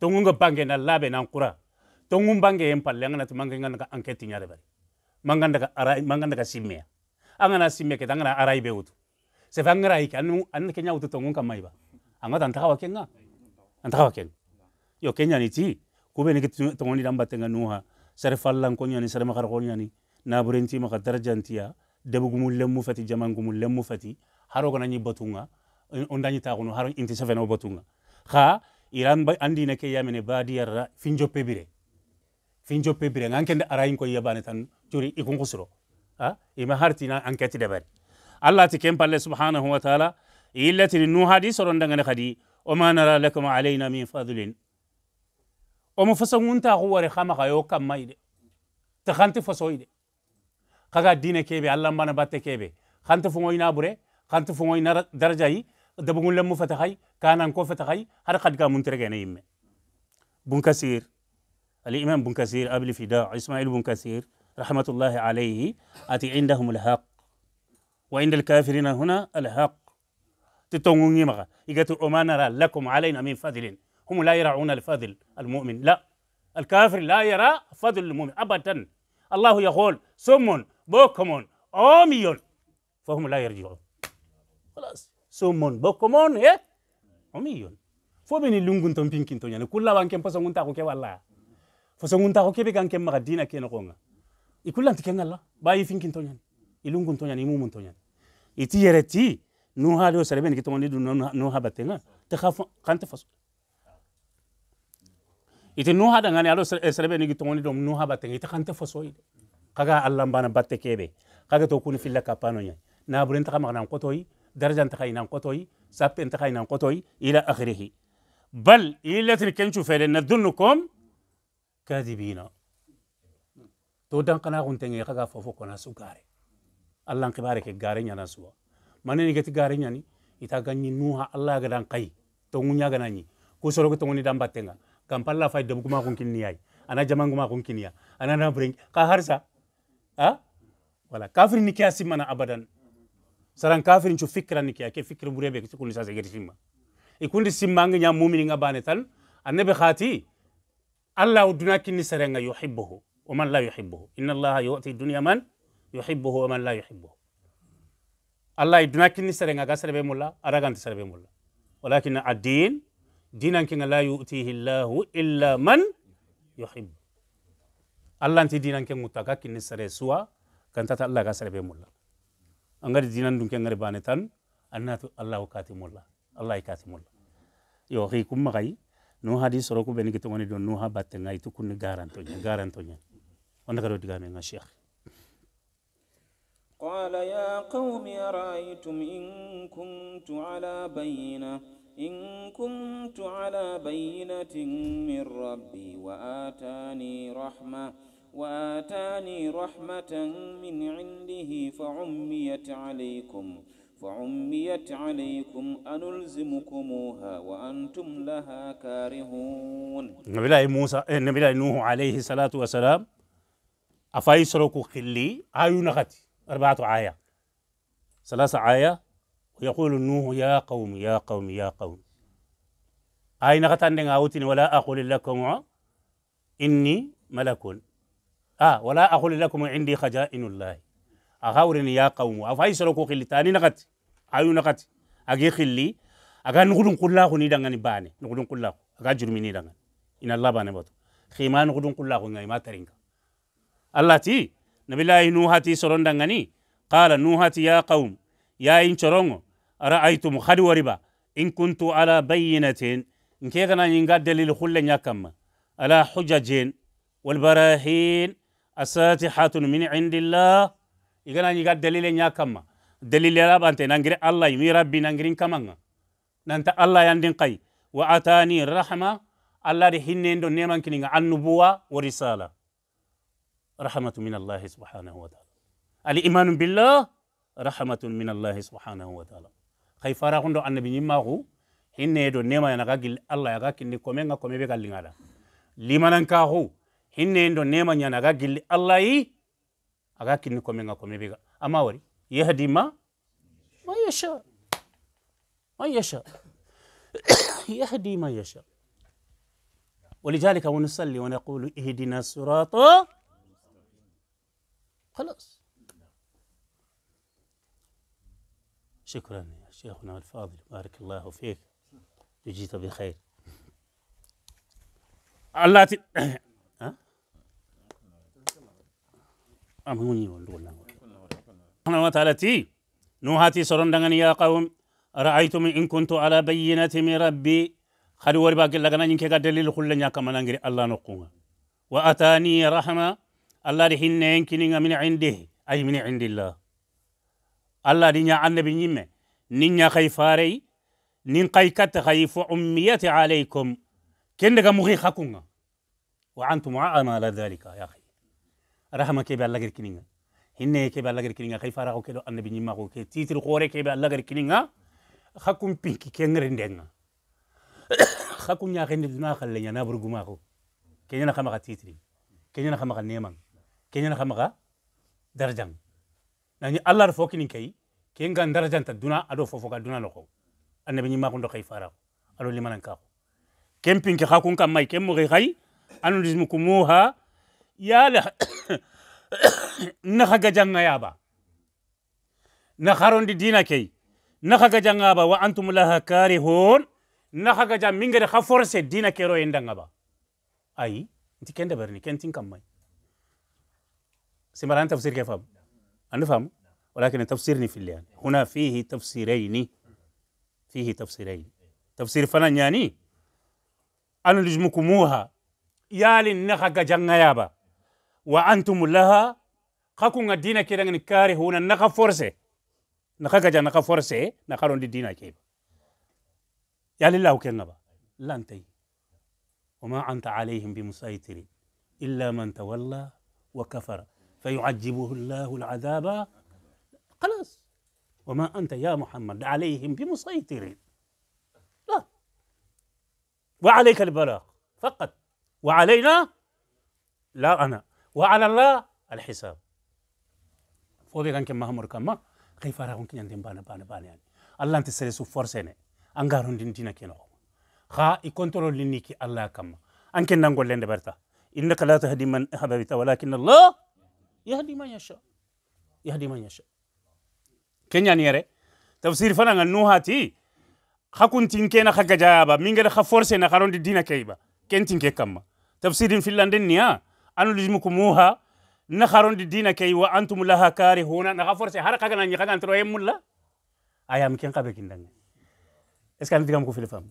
tongu ga bangge na labe na khura bangge em palle angana mangge ngana angketin nyare bari manganda ka arai manganda ka simmea angana simme ke tangana arai beutu ike anu anu kenya utu tongung kamai ba angata tantawa kenga antaka wakel yo kenya ni ti kube ni kitu tongoni damba tenga nuha sare fallan konya ni sare makar konya ni na burenti maka darajantiya debu gumul lemmu fati jaman gumul lemmu fati haro kana ni batunga ondani ta kono haro inti seven o kha iran ba andi ne ke yamene badiyar finjo pebire finjo pebire ngankende arayin ko yabane tan juri ikon kusro ha ima hartina enquête de bari allah ti kempalle subhanahu wa ta'ala illati nu hadi soron dangane khadi وما نرى لكم علينا من فضل وما فسن وانت غوري خاما غيو كم مايد تخانت فسويد خاقا الدين كيبي اللهم بانا بات كيبي خانت فموي نابوري خانت فموي نار درجاي دبقون لمو فتخي كان انكو فتخي هر قد قام منترقين ايمي بن كثير الإمام بن كثير أبل فداء إسماعيل بن كثير رحمة الله عليه أتي عندهم الحق وعند الكافرين هنا الحق تتونغ يمغا يقتل أمانا لكم علينا من فاضل هم لا يرعون الفاضل المؤمن لا الكافر لا يرى فضل المؤمن أبدا الله يقول سم بكم عمي فهم لا يرجعون خلاص سم بكم عمي فمن اللونغون تون بينكين تون يعني كل وان كم فسون تاكو كي والله فسون تاكو كي بكان كم مقدينا كي نقونا يكون لانت كي الله باي فينكين تون يعني اللونغون تون يعني يمومون تون يعني يتيرتي نو هاليو سلبين كي توني دو نو ها باتينغا تخاف كان تفاس إذا نو هذا غني ألو إيه سلبين كي توني دو نو ها باتينغا تخان تفاس ويد كعك الله بنا باتي كيبي كعك توكوني في لك أبانو يعني نابرين تخا مغنا قطوي درجة تخا ينام قطوي سب تخا ينام قطوي إلى آخره بل إلا تركن شوف إلى ندنكم كاذبين تودان قناعون تيني كعك فوفو كناسو الله كبارك غاري ناسوا maneni geti gare ñani ita ganñi nuha allah gadan kayi to ŋuña ganañi kusorogo togoni dan battenga kam palla fay debuguma kun kinniyay ana jamanguma kun ya ana na bring ka harsa ha. wala kafir ni kiya mana abadan saran kafir cu fikra ni kiya ke fikir burebe ke kundi sa segeti simma e kundi simma nga nyam mu'mini nga bane tan annabi khati allah uduna kinni sarenga yuhibbu wa man la yuhibbu inna allah yu'ti dunya man yuhibbuhu wa man la yuhibbu allah iduna kinni serenga ga serebe mulla araganti serebe mulla walakin addin dinan kinga la yu'tihi Allahu illa man yuhib allah nti dinan ke mutaka kini kinni sere suwa kantata allah ga serebe mulla angari dinan dun ke ngari bane tan annatu allah kati mulla allah ikati mulla yo hi kum magai no hadi soro ko benigito woni don no ha batte ngai kun onda karo digame nga sheikh قال يا قوم أرأيتم إن كنت على بينة إن كنت على بينة من ربي وآتاني رحمة وآتاني رحمة من عنده فعميت عليكم فعميت عليكم أنلزمكموها وأنتم لها كارهون نبي الله موسى إيه، نبي الله نوح عليه الصلاة والسلام أفايسركو خلي آيو نغتي أربعة آية ثلاثة آية ويقول نوح يا قوم يا قوم يا قوم أي نغت دين أوتين ولا أقول لكم إني ملك آه ولا أقول لكم عندي خزائن الله أخاورين يا قوم أفاي سلوكو خلي تاني نغت آي نغت أجي خلي أجا نقول نغدون كلها نيدا دعاني باني نقول نغدون كلها أجا جرميني دعاني إن الله باني بتو خيمان نغدون كلها خني ما ترينك الله تي نبي الله نوحتي سرون دنغني قال نوحتي يا قوم يا إن شرونغو أرأيتم خد وربا إن كنت على بينة إن كيغنا ينغا دليل خل نيكم على حججين والبراهين الساتحات من عند الله إغنا ينغا دليل نيكم دليل رب أنت نانجري الله يمي ربي نانجرين كمان نانت الله يندين قي وأتاني الرحمة الله دي هنين نيمان كنين عن نبوة ورسالة رحمة من الله سبحانه وتعالى الإيمان بالله رحمة من الله سبحانه وتعالى خيف راهن أن النبي ما هو هن يدو نما ينقى الله يقى كني كمين كمين بيقى لنا لما ننكاهو هن يدو نما ينقى قل الله يقى كني كمين كمين بيقى أما وري يهدي ما ما يشاء ما يشاء يهدي ما يشاء ولذلك ونصلي ونقول اهدنا الصراط خلاص شكرا يا شيخنا الفاضل بارك الله فيك جئت بخير الله ت... ها؟ أمهوني والله سبحانه وتعالى تي نوهاتي سرندغن يا قوم رأيتم إن كنت على بينة من ربي خلوا ورباك لغنا ينكي دليل خلنا كما نغري الله نقوم وأتاني رحمة allah di hinne kininga min indihi ay min indillah allah di nya annabi nyimme nin nya khay farei nin kay kat khay fu ummiyati alaykum ken daga mukhi khakunga wa antum aana ala dhalika ya akhi rahma ke be allah kininga hinne ke be allah kininga khay fara ko do annabi nyimma ko ke titir khore ke be allah kininga khakum pinki ke ngerendenga khakum nya khende duna khalle nya na burguma ko kenya na khama titri kenya na khama neman kenyana khamaga darajang nani allah ro fokini kay kenga darajanta duna ado fofoka duna noko annabi nyima kundo kay fara alo limanan ka pin ke hakun kam mai kemmo kay kay anu dismu kumuha ya la na khaga janga yaba na dina kay na khaga janga ba wa antum laha karihun na khaga jam mingere kha force dina kero endanga ba ai ntikende berni kentin kam سمر أن تفسير كيف أفهم أنا أفهم ولكن تفسيرني في اللي هنا فيه تفسيرين فيه تفسيرين تفسير فلان يعني أنا لجمكموها يا لنخك جنيابا وأنتم لها خكون الدين كده نكاري هنا نخ فرصة نخك جن نخ فرصة نخارون الدين كيف يا لله نبا لا انتي وما أنت عليهم بمسيطر إلا من تولى وكفر فيعجبه الله العذاب خلاص وما أنت يا محمد عليهم بمسيطرين لا وعليك البلاغ فقط وعلينا لا أنا وعلى الله الحساب فوضي كان كما همر كما كيف راهم كن يندم بانا بانا بانا يعني الله أنت سلسو فرسنا أنغارون دين دينك كنا خا يكنترول لنيكي الله كما أنك نقول لنا برتا إنك لا تهدي من أحببت ولكن الله yahdi man yasha yahdi man yasha keñaniyere tafsir fananga nuhati hakuntin kena ha gajayaba mingede ha forcé na haronde dina keyba kentinke kamma tafsirin fillanden niya anulujmukumuha na haronde dina key wa antum laha karihuna na ha forcé har kagana ñi kagantoro yemmulla ayam ken kabe kindange est ce que andigam ko fili fam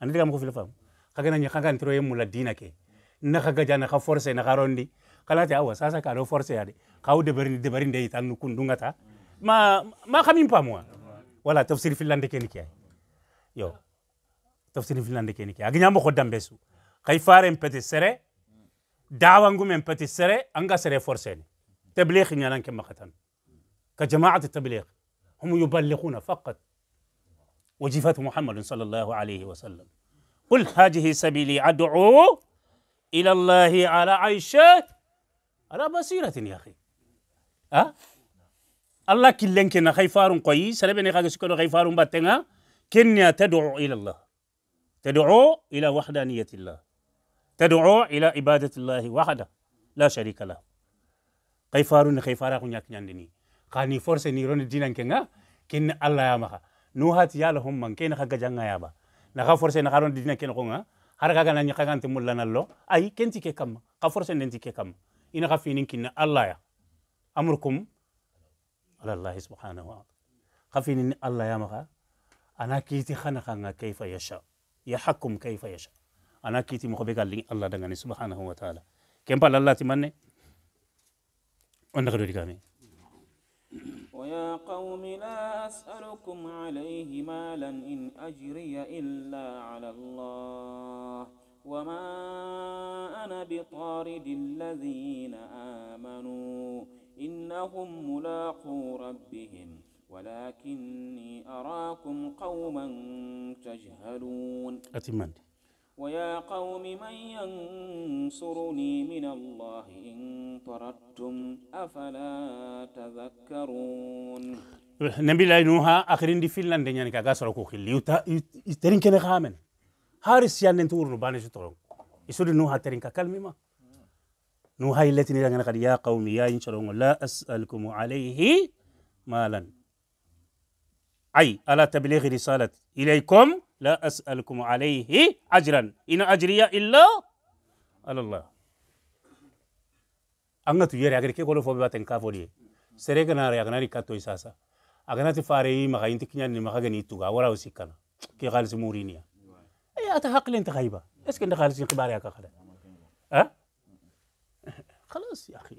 andigam ko fili fam kagana ñi dina ke na ha gaja na ha na harondi kalati awa sasa kado force yade kaw debarin debarin dey tan kun dungata ma ma xamim pa moi wala tafsir finlande keni kay yo tafsir finlande ken kay agnya mo khodam besu kay faren pete sere dawangu men pete sere anga sere force ni تبليغ نيران كما قتن كجماعة tabligh هم يبلغون فقط وجفة محمد صلى الله عليه وسلم قل هذه سبيلي أدعو إلى الله على عيشه على بصيرة يا أخي أه؟ الله كنا خيفار قوي سلبنا خاك سكر خيفار باتنا كنيا تدعو إلى الله تدعو إلى وحدانية الله تدعو إلى عبادة الله وحده لا شريك له خيفارون خيفارا كنيا كنيا خاني فرصة نيرون الدين كنا كن الله يا مها نوهات يا لهم من كنا خاك جانا يا با نخاف فرصة نخارون الدين كنا كونا هرقا كنا نخاف كنتمول لنا الله أي كنتي كم خاف فرصة ننتي كم ina xa finin kinna allah ya amrukum ala allah subhanahu wa ta'ala xa finin allah ya maxa ana kiti xana xanga kayfa yasha yahakum kayfa yasha ana kiti moxo be ga lin allah dangani subhanahu wa ta'ala ken pala allah timanne on ndaxa dodi kame ويا قوم لا أسألكم عليه مالا إن أجري إلا على الله وما أنا بطارد الذين آمنوا إنهم ملاقو ربهم ولكني أراكم قوما تجهلون أتمنى ويا قوم من ينصرني من الله إن طردتم أفلا تذكرون نبي لا ينوها آخرين دي فينلاند يعني كذا سرقوا خلي يترين كنا خامن Haris yang nanti urun bani itu orang. Isu di nuha terinka kalmi ma. Nuha ilat ini dengan kata ya kaum ya insya Allah la asalkumu alaihi malan. أي على تبليغ رسالة إليكم لا أسألكم عليه أجرا إن أجري إلا على الله أنا تجير أجري كي كلو فوبي باتن كافوري سرقنا رياقنا ريكا توي ساسا أجنات فاري ما خاين تكنيان ما خاين يتوغا ورا وسيكنا كي غالس مورينيا لي انت غايبه اسكو انت خالص قبار ياك خلا ها خلاص يا اخي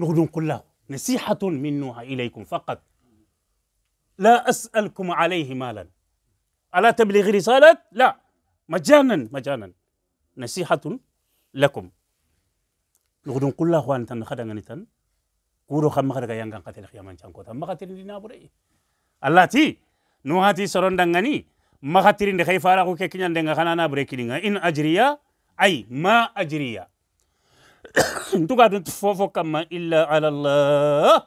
نغدو نقول له نصيحه منها اليكم فقط لا اسالكم عليه مالا الا تبلغ رساله لا مجانا مجانا نصيحه لكم نغدو نقول له انت نخدم نتن كورو خم makata yang قتل خيامان شانكو changko قتل makata ni na bure allati no hati sorondangani magatirinde hay fara ko ke kiñandenga xanana brekininga in ajriya ay ma ajriya ntugadun fofo kamma illa ala llah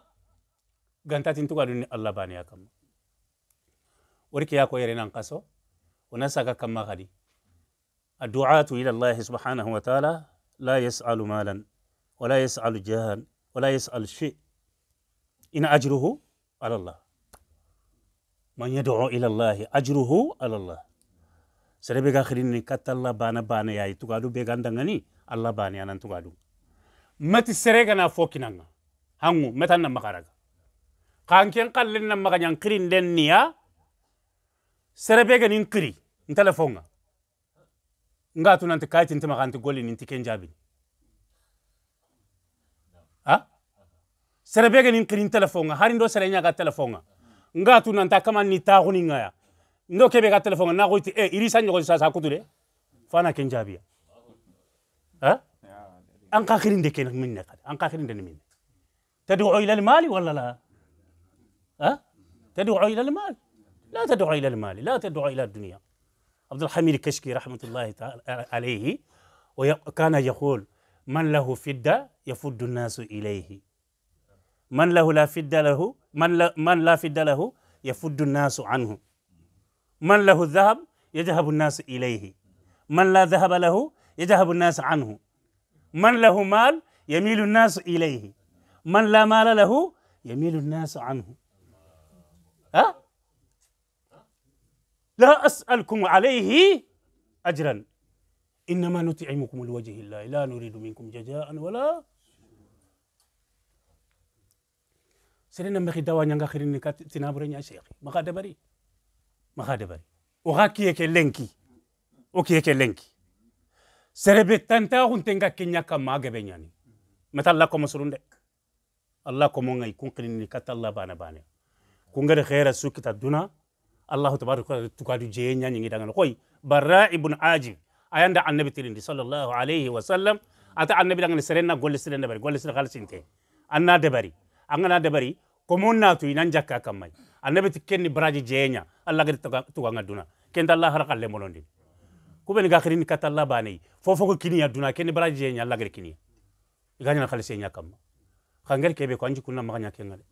gantati ntugadunni allah baneya kamma worike yako yerenan kaso wona saga kamma kadi adduatu ila llahi subhanahu wa taala la yasalu malan wala yasalu jahan wala yasalu shay in ajruhu ala llah man yad'u ila allahi ajruhu ala allah sere be ga khirinni katalla bana bana yayi tugadu be ganda allah bani anan tugadu mati sere gana fokinanga hangu metan na makaraga kanken kallin na maganyan kirin den niya sere be ganin kiri ntelefonga nga nanti kaitin tima kanti golin inti kenjabi ha sere be ganin kirin telefonga harindo sere nyaga telefonga nga tu nanta kama ni ta guni ya ndo kebe ka telefon na go ti e irisa nyogo sa sa kutule fana ken jabia ha an ka khirin de ken min ne ka an ka khirin de min tadu ila al mali wala la ha tadu ila al mali لا تدعو الى المال لا تدعو الى الدنيا عبد الحميد الكشكي رحمه الله عليه وكان يقول من له فدة يفد الناس إليه من له لا فدة له من لا, من لا فد له يفد الناس عنه من له الذهب يذهب الناس إليه من لا ذهب له يذهب الناس عنه من له مال يميل الناس إليه من لا مال له يميل الناس عنه ها لا أسألكم عليه أجرا إنما نطعمكم لوجه الله لا نريد منكم جزاء ولا serena mexi dawa ñanga xirini kat tinabure ña cheikhi maxa dabari maxa dabari oxa kiye ke lenki o kiye ke lenki serebe tantaxunte nga ke ñakka ma gebe ñani mata alla komo surun de alla komo ngay kun xirini kat alla bana bane kungere xeera sukkita duna allahu tabaraka wataala tukadu jeye ñañingi dangano koy barra ibn ajib ayanda annabi tirindi sallallahu alayhi wa sallam ata annabi dangani serenna golle sirendabari golle sire xal sinte anna debari angana debari, ko monna tu inan jakka kamay annabi tikkenni braji jeenya allah gadi tuganga duna ken allah har kalle molondi kubeni ga khirini kata allah bani fofo ko kiniya duna kenni braji jeenya allah gadi kini. iganya khalse nya kam kebe ko anji kunna maganya kengale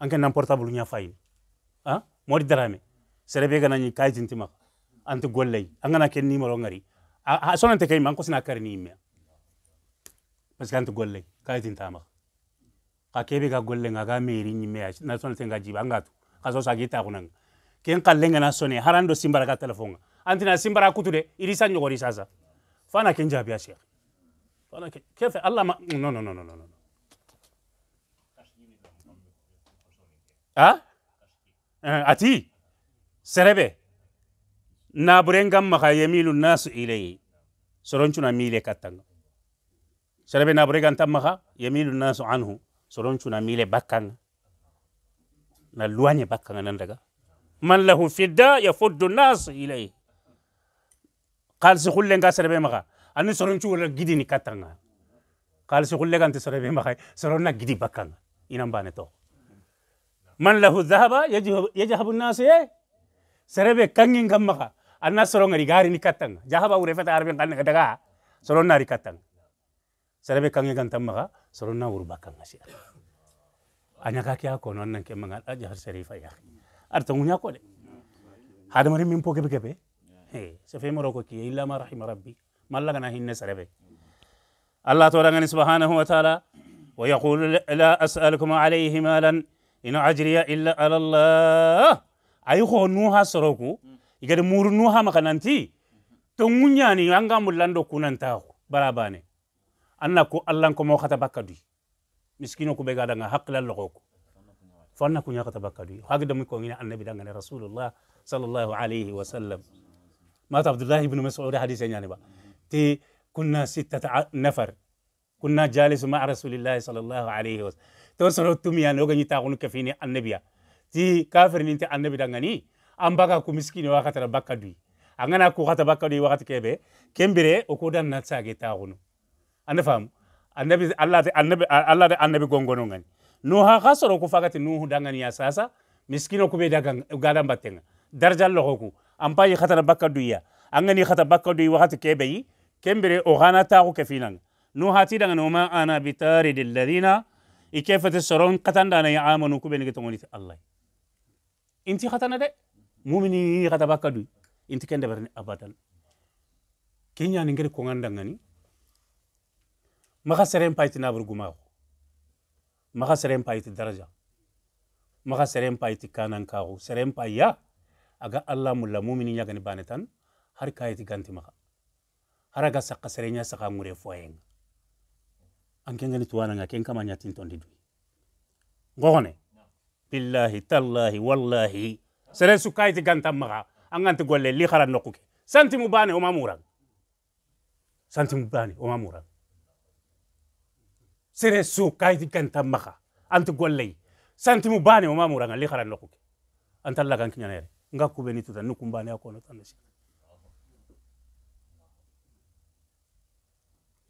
anke nan portable nya fayni ha modi darame serebe ga nani kaytinti ma anti gollay angana ken nimero ngari a sonante kay man ko sina karini me parce que anti gollay kaytinta ka kebe ga golle nga ga meri nyime ya national tenga jiba nga tu ka so harando simbara ka anti antina simbara kutu de irisa nyogori sasa fana kenja jabi ya fana ke kefe allah ma no no no no no ha ah? eh, ati serebe na Maha maka yamilu nasu na soroncuna mile katanga serebe na burengan tammaha Yemilu nasu anhu soron cuna mile bakkan na luanye bakkan nan daga man lahu fidda yafuddu nas ilai. kalsi hulle nga maka, maga ani soron cuura gidi ni katanga kalsi hulle ganti serebe maga solon na gidi bakkan inan bane to man lahu dhahaba yajhabu nas ye serebe kangin kam maga anna soron ngari gari ni katanga jahaba ure fata arbe kan daga solon na ri katanga serebe kangin kan maka. سرنا ورباكا نسيا أنا كاكي أكون وأنا كم عن أجهر سريفة يا أخي أرتموني أقول هذا مريم من بوكي بكي هي سفي مروكو كي إلا ما رحم ربي ما لنا هنا هين سربي الله تعالى سبحانه وتعالى ويقول لا أسألكم عليه مالا إن أجري إلا على الله أيخو نوها سروكو يقدر مور نوها مكانتي تونياني أنغام لندو كونان تاو براباني anna ko allan ko mo khata bakkadi miskino ko be gada nga haqqilal logo ko fanna kunya khata bakkadi hagda mu ko ngina annabi danga ne rasulullah sallallahu alaihi wasallam مات عبد الله بن مسعود حديث يعني بقى تي كنا ستة نفر كنا جالس مع رسول الله صلى الله عليه وسلم تورسلو تمي أنا وجني تاعون كفيني النبي تي كافر ننتي النبي دعاني أم بقى كم مسكين وقت ربك دوي أنا أكو وقت بقى دوي وقت كبه كم بره أكودا نتسا تاعونه anda famu annabi allah te annabi allah te annabi gongono ngani no ha khasoro ku fagati nuhu dangani ya sasa miskino kube daga gada battenga darjal logo ku ampayi khatana bakka duya angani khata bakka duyi wakati kebeyi kembere o hana taxu ke finan no hati dangani woma ana bitaridi alladina i kefete soron katandana ya amanu kubeni getongoniti allah inti khatana de mumini khata bakka duyi inti kendeberni abadan kenyani ngere kongandangani maxa seren payiti naburgumaxu maka seren payiti daraja maxa seren payiti kanankaxu seren paya aga allah mulla mumini ñagani ya bane hari har kayiti ganti maka haraga aga serenya saka saxa ŋure foyenga an kengani nga ken kama tinton didu ngoxone billahi tallahi wallahi sere su kayiti gantan maxa an ganti golle li xara nokuke santimu bane oma santimu bane oma sere su kayti kanta maha anti golley santimu bane o mamuranga li xara nokuke anta laga nkiñanere nga kubeni tuta nu kumbane akono tanna si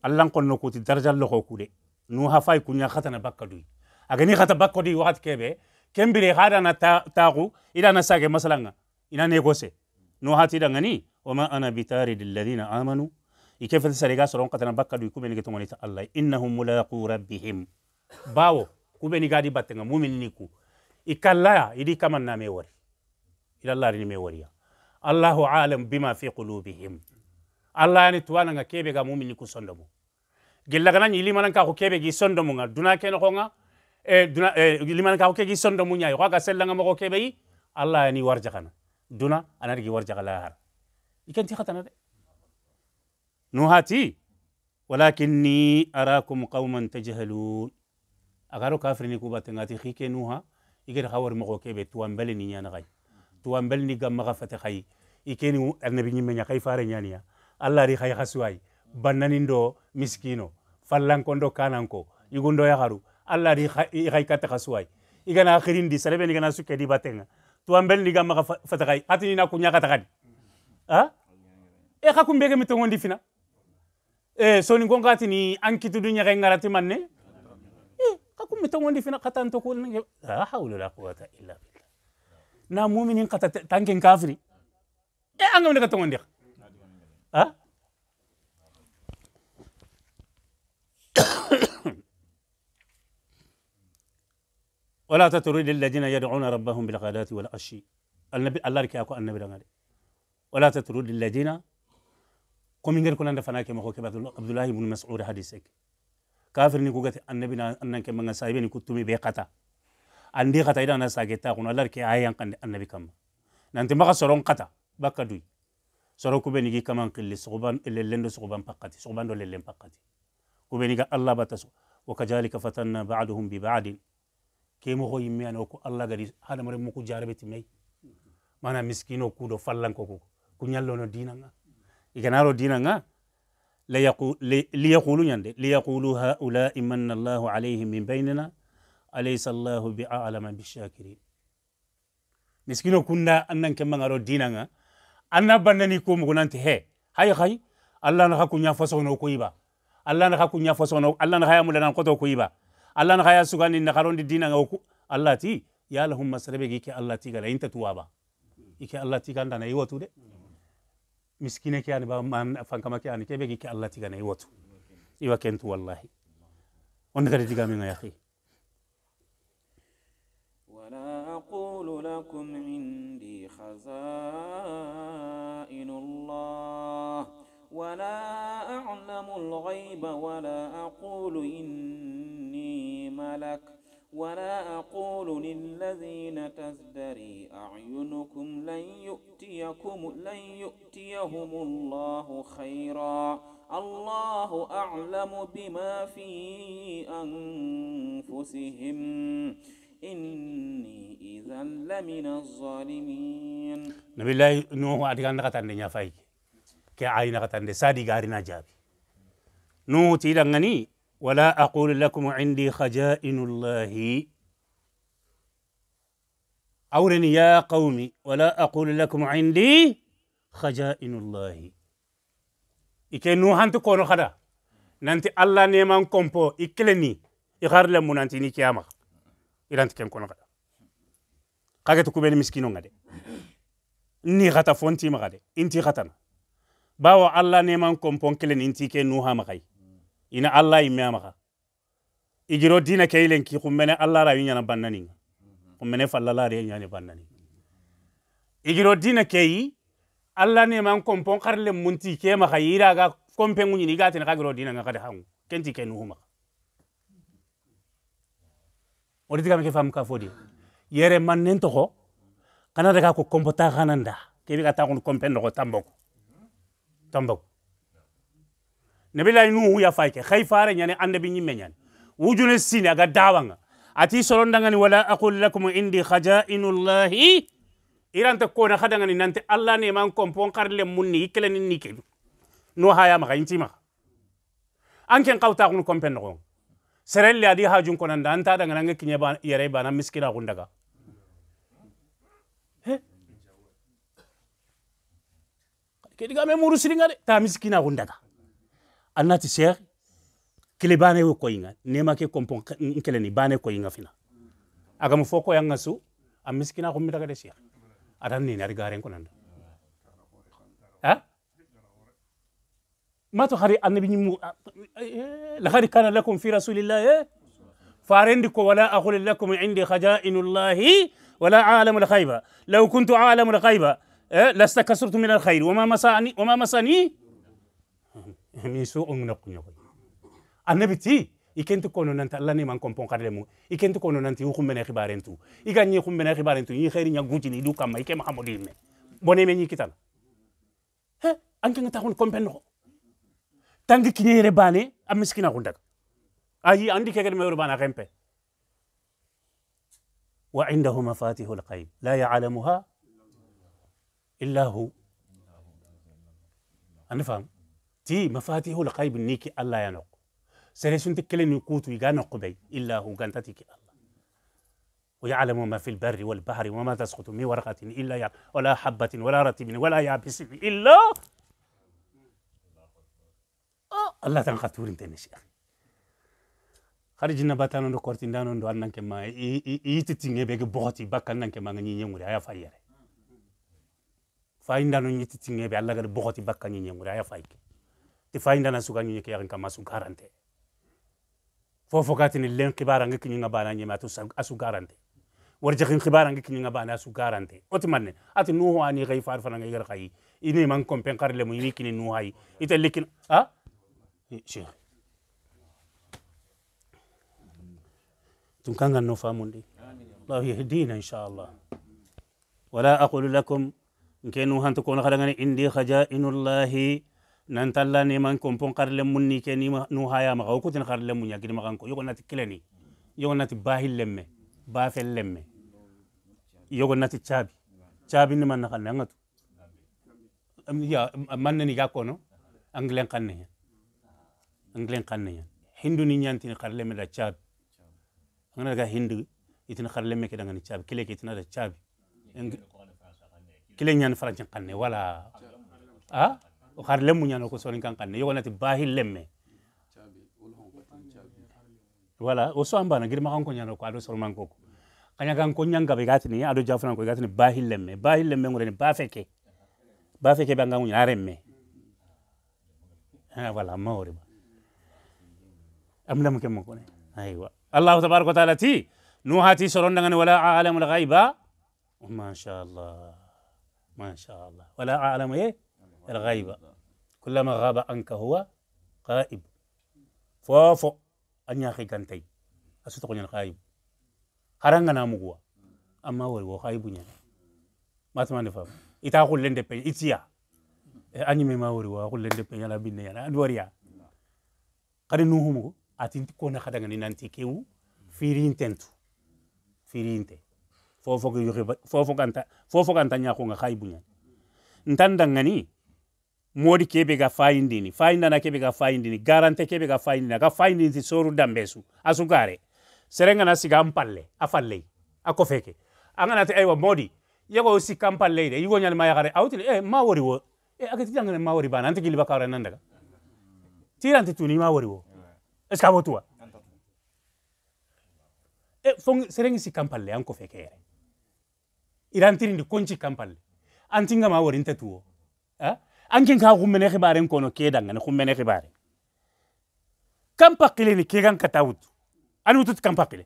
allan kon nokuti darja loxo kude nu ha fay kuña xatana bakka duy agani xata bakka duy waxat kebe kembire xadana taxu idana sage masalanga ina négocier nu hatidangani wama ana bitaridi alladina amanu يكيف تسرقا سرون قتنا بكا دو كوبين نيجي تمونيت الله إنهم ملاقو ربهم باو كوبين نيجي باتنا مؤمن نيكو إكالا يدي كمان نامي وري إلى الله رني وريا الله عالم بما في قلوبهم الله يعني توانا كيبي مؤمن نيكو صندمو gillagana ni limanan ka ko kebe gi sondo munga duna ken ko nga e duna e limanan ka ko kegi sondo munya ko ga sellanga mo ko kebe yi allah ni warja kana duna anar gi warja kala har ikan ti khatana de nuhati walakinni arakum qauman tajhalun agaro kafrini kubate ngati khike nuha igere khawar mogo kebe tuambele ni nyana kay tuambele ni gamma khafate khay ikeni annabi nyimme nya kay fare nyaniya allah ri khay khaswai bannani ndo miskino fallanko ndo kananko igundo yakharu allah ri khay kata khaswai igana akhirindi salebe ni gana sukke batenga tuambele ni gamma khafate khay atini na kunya kata ha e khakumbege mitongondi fina eh soni ngongati ni anki tudu nyare ngarati manne eh kakum mitangondi fina qatan to kul la hawla la quwata illa billah na mu'minin qata tanke kafiri eh angam ne ngondi ha ولا تطرد الذين يدعون ربهم بالغداة والعشي النبي الله ركاكو النبي ولا تطرد الذين كومي غير كولاند فانا كي مخوك عبد الله بن مسعود حديثك كافر ني كوغات النبي ان انك من صايبين كنتمي بيقتا عندي قتا انا ساكتا كون الله كي ايان قند النبي كم نانتي ما سرون قتا بكدوي سرو كو بنيغي كمان قلي سوبان ليلند سوبان فقتي سوبان دو ليلند فقتي كو بنيغا الله باتس وكذلك فتنا بعدهم ببعض كي مخو يمي انا كو الله غادي هذا مر مكو جاربتي مي مانا مسكينو كودو فالانكو كو كو نيالونو iganaro dinanga liyaqulu ñande liyaqulu haulai manna allahu alayhim min bainina alaysa allahu bi alama bishakirin miskino kunda annan kemmangaro dinanga anna bannani ko mugunanti he hay hay allah naxa kuña fosoxno koyiba allah naxa kuña fosoxno allah naxa yamulanan koto koyiba allah naxa ya sugani naxarondi dinanga oku allah ti yalahumma serebe gi ke allah tigana inta tuwaba ike allah tigandana iwotu de mm -hmm. مسكينك يعني بمن فان كما كان يعني كيف يجيك الله تيجان أي وقت إيوة, أيوة كنت والله ونقدر تيجا منا يا أخي ولا أقول لكم عندي خزائن الله ولا أعلم الغيب ولا أقول إني ملك ولا أقول للذين تزدري أعينكم لن يؤتيكم لن يؤتيهم الله خيرا الله أعلم بما في أنفسهم إني إذا لمن الظالمين نبي الله نوح أدغان نغتان نيا فاي كي عاي نغتان دي سادي غارنا جابي نوح تيدا غني ولا أقول لكم عندي خزائن الله عورني يا قومي ولا أقول لكم عندي خزائن الله ike nu hanti kono kada nanti allah neman kompo ikkeleni ikar lemu nanti ni kiyama iranti ken kono kada kage to kubeni miskino ngade ni khata fonti magade inti khatana bawo allah neman kompon kelen inti ke nu ha magai ina allah imme amaxa igiro dina ke ilen ki xummene allah rawi ñana bannaninga xummene fallalare ñani bannaninga igiro dina keyi allah neman kompon xar le munti ke maxa yiraga kompengu ñini igatene xa giro dinanga xade xangu kenti ke nuxu maxa ke fam fodi yere man nen toxo xana daga ko kompota xananda ke wiga taxun kompe noxo tamboko tamboko nebilayi nuhu ya fayke khay fare ñane annabi ñimme ñane wujune sine aga dawanga ati sorondangani wala aqul lakum indi khajainullahi iranta kona khadangani nante allah ne man kompon karle munni ikelani nikedu no haya maka inti maka anken kawta kun kompen no serelle adi hajun konan da anta daga nanga kinye ba yare ba na miskina kun daga ke me muru ta miskina kun annati cheikh kili bane wo koyinga nema ke kompon nkeleni bane koyinga fina agama fo ko yanga su am miskina ko mitaga de cheikh adan ni nari garen ko nanda ha ma to hari annabi nyimu la hari kana lakum fi rasulillah farendi ko wala aqul lakum indi khaja'inullahi ولا أعلم الغيب لو كنت أعلم الغيب أه؟ لاستكثرت من الخير وما مساني وما مساني min su on nokku nyogoy annabi ti ikenti kono nanti allah ni man kompon kadle mu ikenti kono nanti hu kumbene khibaren tu iga nyi kumbene khibaren tu yi khairi nya guti ni du kam mai kema hamodi me bone me nyi kitana he anke ngata hun kompen no tangi kinyere bane am miskina hun daga ayi andi kegel me urbana kempe wa indahu mafatihu alghaib la ya'lamuha illa hu anfam تي مفاتيحه la qayb الله ينق ya تكلن sere sunti kelen إلا هو noqo bay illa ويعلم ما في البر والبحر وما تسقط من ورقة إلا يا ولا حبة ولا رتب ولا يابس إلا آه، الله تنقطور انت نشي أخي خارج نباتان دو كورتين دانون دو أنن كما يتتين بيك بوتي باك أنن ما نيني يمري آيا فاير فاين دانون يتتين بي الله غير بوتي باك نيني يمري آيا فايك ti fayinda na suga nyinyi kiyakin kama sun karante fofo katin len kibara ngi kinyi ngabana nyima to asu garante warje kin kibara ngi kinyi ngabana asu garante otmanne ati nuhu ani gai far fana ngi garqai ini man kompen karle mu ini kini nuhai ite likin ha sheikh tun kanga no famundi الله يهدينا إن شاء الله ولا أقول لكم إن كانوا هنتكون خلقنا إندي خجائن الله nan talla ne man kon karle mun ni ke ni no haya ma ko tin karle mun yakini ma kanko yogo nati kileni yogo nati bahil lemme ba fel lemme yogo nati chabi chabi ni man nakal nangatu ya man ni ga kono anglen kanne anglen kanne hindu ni nyanti ni karle me da chabi ngana ga hindu itin karle me ke da ngani chabi kile ke itin da chabi kile nyan farancin kanne wala ah o har lemmu ñano ko sonin kan kanne yogonati bahil lemme voilà o so ambana girma kanko ñano ko aɗo sormanko ko kaña kan ko ñangaɓe gatini aɗo jafuranko gatini bahil lemme bahil lemme ngoreni bafeke bafeke ɓe angamuñi a remme voilà mawre ba am lemu kemmo kone aywa allahu tabaraka wa taala ti nuhati sorondagani wala alamul gayba ma sha allah ma sha allah wala alamu e alghaiba kullama ghaba anka huwa ghaib fofo anyaki gantai asuta kunyan ghaib haranga na mugwa amma wari wo ghaibu nya matma ne fam ita kullen de itiya anyi ma wari wa kullen de pen binne yana adwariya kadi nuhumu atinti kona kadanga ni nanti kewu firintentu firinte fofo fofo kanta fofo kanta nya ko nga ntandangani moodi kebe ga fayindini fayindana kebe ga fayindini garante kebe ga fayindini aga fayindini ti soru dambesu asugare serengana siga npalle a fallei a kofeke anganati aywa eh, moodi yago sikka npallei de yigo ñanima yakare awtini e eh, ma wo eh, e agati dangane ma wori bana anti giliba kawra nan daga tiranti tuni ma wo est ce e fon serengi sikka npalle an kofeke irantirindi konci kampalle antinga ma wori nte tuwo anken ka gummene xibaren kono ke e dangane xummene xibare kam pakile ni kegan kata wutu an wutut kam pakile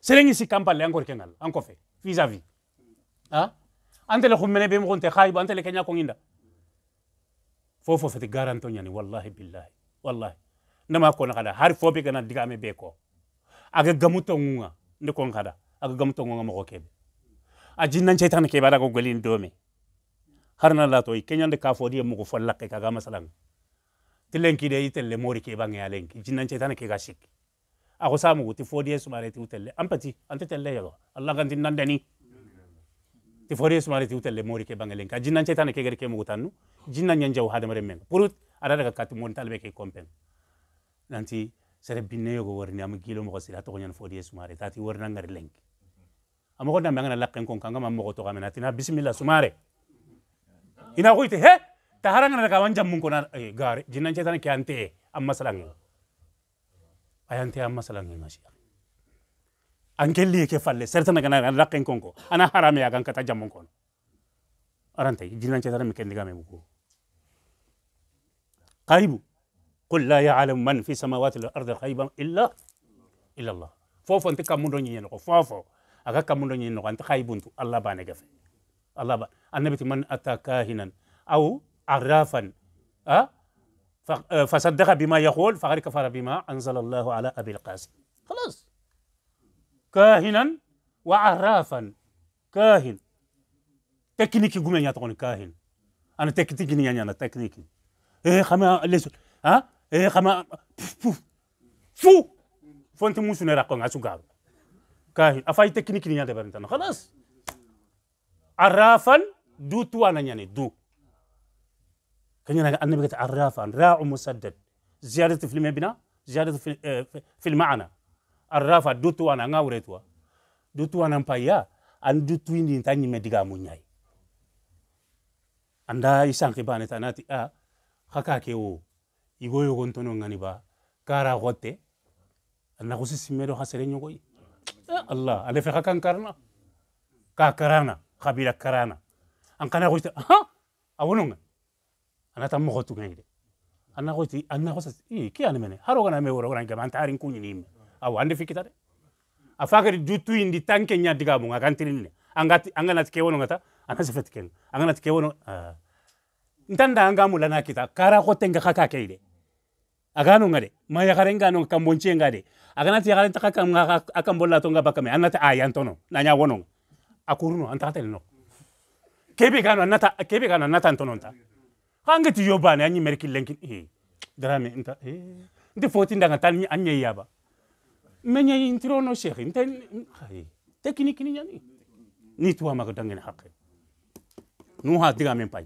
si kam palle encore kengal anko fe vis antele xummene be moxonte xayib antele kenya konginda fofo fete garanto ñani wallahi billahi wallahi ndama kono xada har fobe gana digame be ko aga gamuto ngunga ndi kon xada aga gamuto ngunga moxo kebe a jinnan ceytaxne kebe harna la to kenyande ka fodi e mugo folla ke kaga masalan tilenki de itelle mori ke bangi alenki jinan cetana ke gashik ako samu guti fodi yesu mare ti utelle ampati ante telle yago allah ganti nandani ti fodi yesu mare ti utelle mori ke bangi alenki jinan cetana ke gerke mugo tannu jinan nyanjaw hadamare men purut ada daga kati mon talbe ke kompen nanti sere binne yogo warni am gilo mo sira to nyan fodi yesu mare tati warna ngar lenki amako ndambe ngana lakken kon kanga mam to kamena tina bismillah sumare ina koyte he ta haranga daga wanjam mun kona eh, gare jinnan ce tan ke ante amma salangi ayante amma salangi mashi angeli ke falle serta na rakken konko ana harame ya gan kata jammun kono arante jinnan ce tan mi kendi game buko qaibu قل لا يعلم من في السماوات والارض الغيب الا الا الله فوفو انت كم من دوني نكو فوفو اغا كم من دوني نكو انت خايبونتو الله أن النبي من أتى كاهنا أو عرافا أه؟, أه؟ فصدق بما يقول فقد كفر بما أنزل الله على أبي القاسم خلاص كاهنا وعرافا كاهن تكنيكي قومين يتقون يعني كاهن أنا تكنيكي يعني أنا تكنيكي إيه خما ليش ها أه؟ إيه خما فو فو أنت موسو نراقون عشو كاهن أفاي تكنيكي يعني دبرنت خلاص arrafan du na ñani du kañu naga annabi kata arrafan ra'u musaddad ziyadatu fil mabna ziyadatu fil, eh, fil ma'na arrafa du tuwana nga wuretuwa du tuwana paya an du tuindi tanyi mediga munyai anda isanki bane tanati a haka ke wo igo yogon tono ngani ba kara gotte anna kusi simedo hasere nyogoy eh, allah ale fe hakan karna ka kabila karana ankana goita ee, ha awononga anata mogo tugaide anna goiti anna gosa i ki anmene haro gana me woro gana gama antarin kunyi nimme aw ande fikitare afakari jutu indi tanke nya diga mu akantirinne angati angana tike wono ngata anasa fetken angana tike wono ntanda anga mula kita kara ko tenga kaka keide agano ngade maya karenga no kambonche ngade agana tiya takaka ngaka akambolla tonga bakame anata ayantono nanya wono akuruno anta no kebe kanu nata kebe kanu nata ntononta kange ti yobane anyi merki lenki eh drame nta eh ndi foti ndanga tani anye yaba menye intro no shekhi nten khay tekniki ni nyani ni tuwa hakke dangen ha diga men pai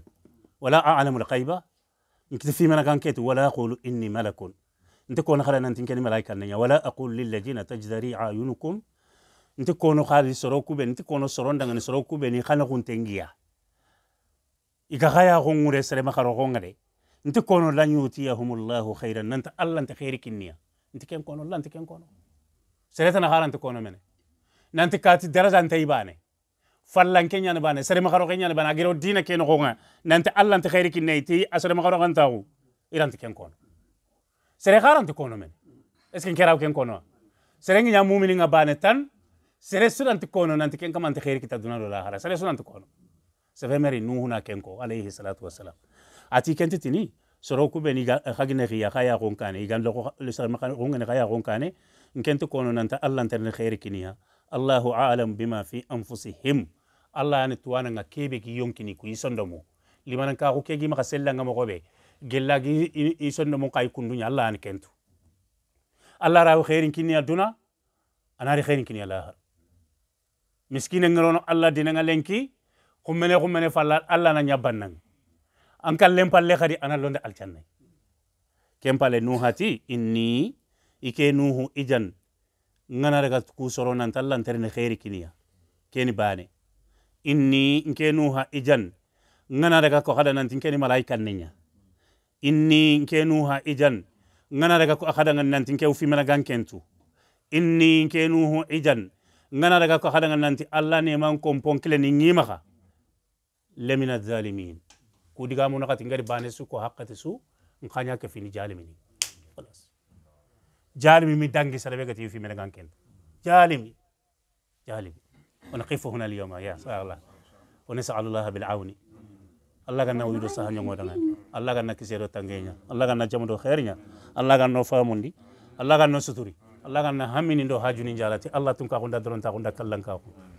wala ولا اعلم الغيب انت mana kan ketu wala اقول inni malakun انت كون خلنا انت ملائكه ولا اقول للذين تجذري اعينكم nti kono khari soro kubeni nti kono soro ndangani soro kubeni khana khuntengiya ikakhaya khongure sere makharo khongare nti kono lan yutiyahumullahu khairan nanti allah nti khairi kinniya nti ken kono allah nti ken kono seretana khara nti kono mene nanti kati daraja nte ibane fallanke ñani bane sere makharo ke ñani bane agiro dina ke khonga nanti allah nti khairi kinniya iti asere makharo khantagu iranti ken kono sere khara nti kono mene est ce ken kono serengi ñamumini nga bane tan seresu nanti kono nanti ken kamanti khairi kita duna do lahara seresu nanti kono sebe meri nuhu na kenko alayhi salatu wassalam ati kenti tini soro kube ni khagine eh, khiya khaya gonkane igan nkenti kono nanta allah nterne khairi kiniya allahu a'lam bima fi anfusihim allah ni tuwana kebe ki yonkini ku isondomo limanan kegi maka sellanga mo gella gi isondomo kay kundunya allah ni kentu allah rawo khairin kiniya duna anari khairin kiniya lahara miskine ngerono allah nga lenki kumene kummene falla allah na ñabbannan an kan len palle khadi ana londe alcannay ken nu nuhati inni ike nuhu ijan ngana daga ku soro nan tallan terne khairi kiniya keni bane inni nke nuha ijan ngana daga ko hada nan tinkeni malaika ninya inni nke nuha ijan ngana daga ko hada nan tinke fi mena gankentu inni nke nuhu ijan ngana daga ko hada nanti alla ne man kompon kile ni ngima kha lemina zalimin ku diga mun khati ngari bane su ko hakati su nkhanya ke fini jalimini خلاص جالمي من دانجي سربيغتي في من كان جالمي جالمي ونقف هنا اليوم يا سبحان الله allah bil auni الله كان ويدو سهل يوم ودعنا الله كان كسيرو تانجينا الله كان جمدو خيرنا الله كان نوفا فاموندي الله كان نسطوري alla ganna hamini ndo hajuni jalati allah tun ka gunda doron ta gunda kallan ka ku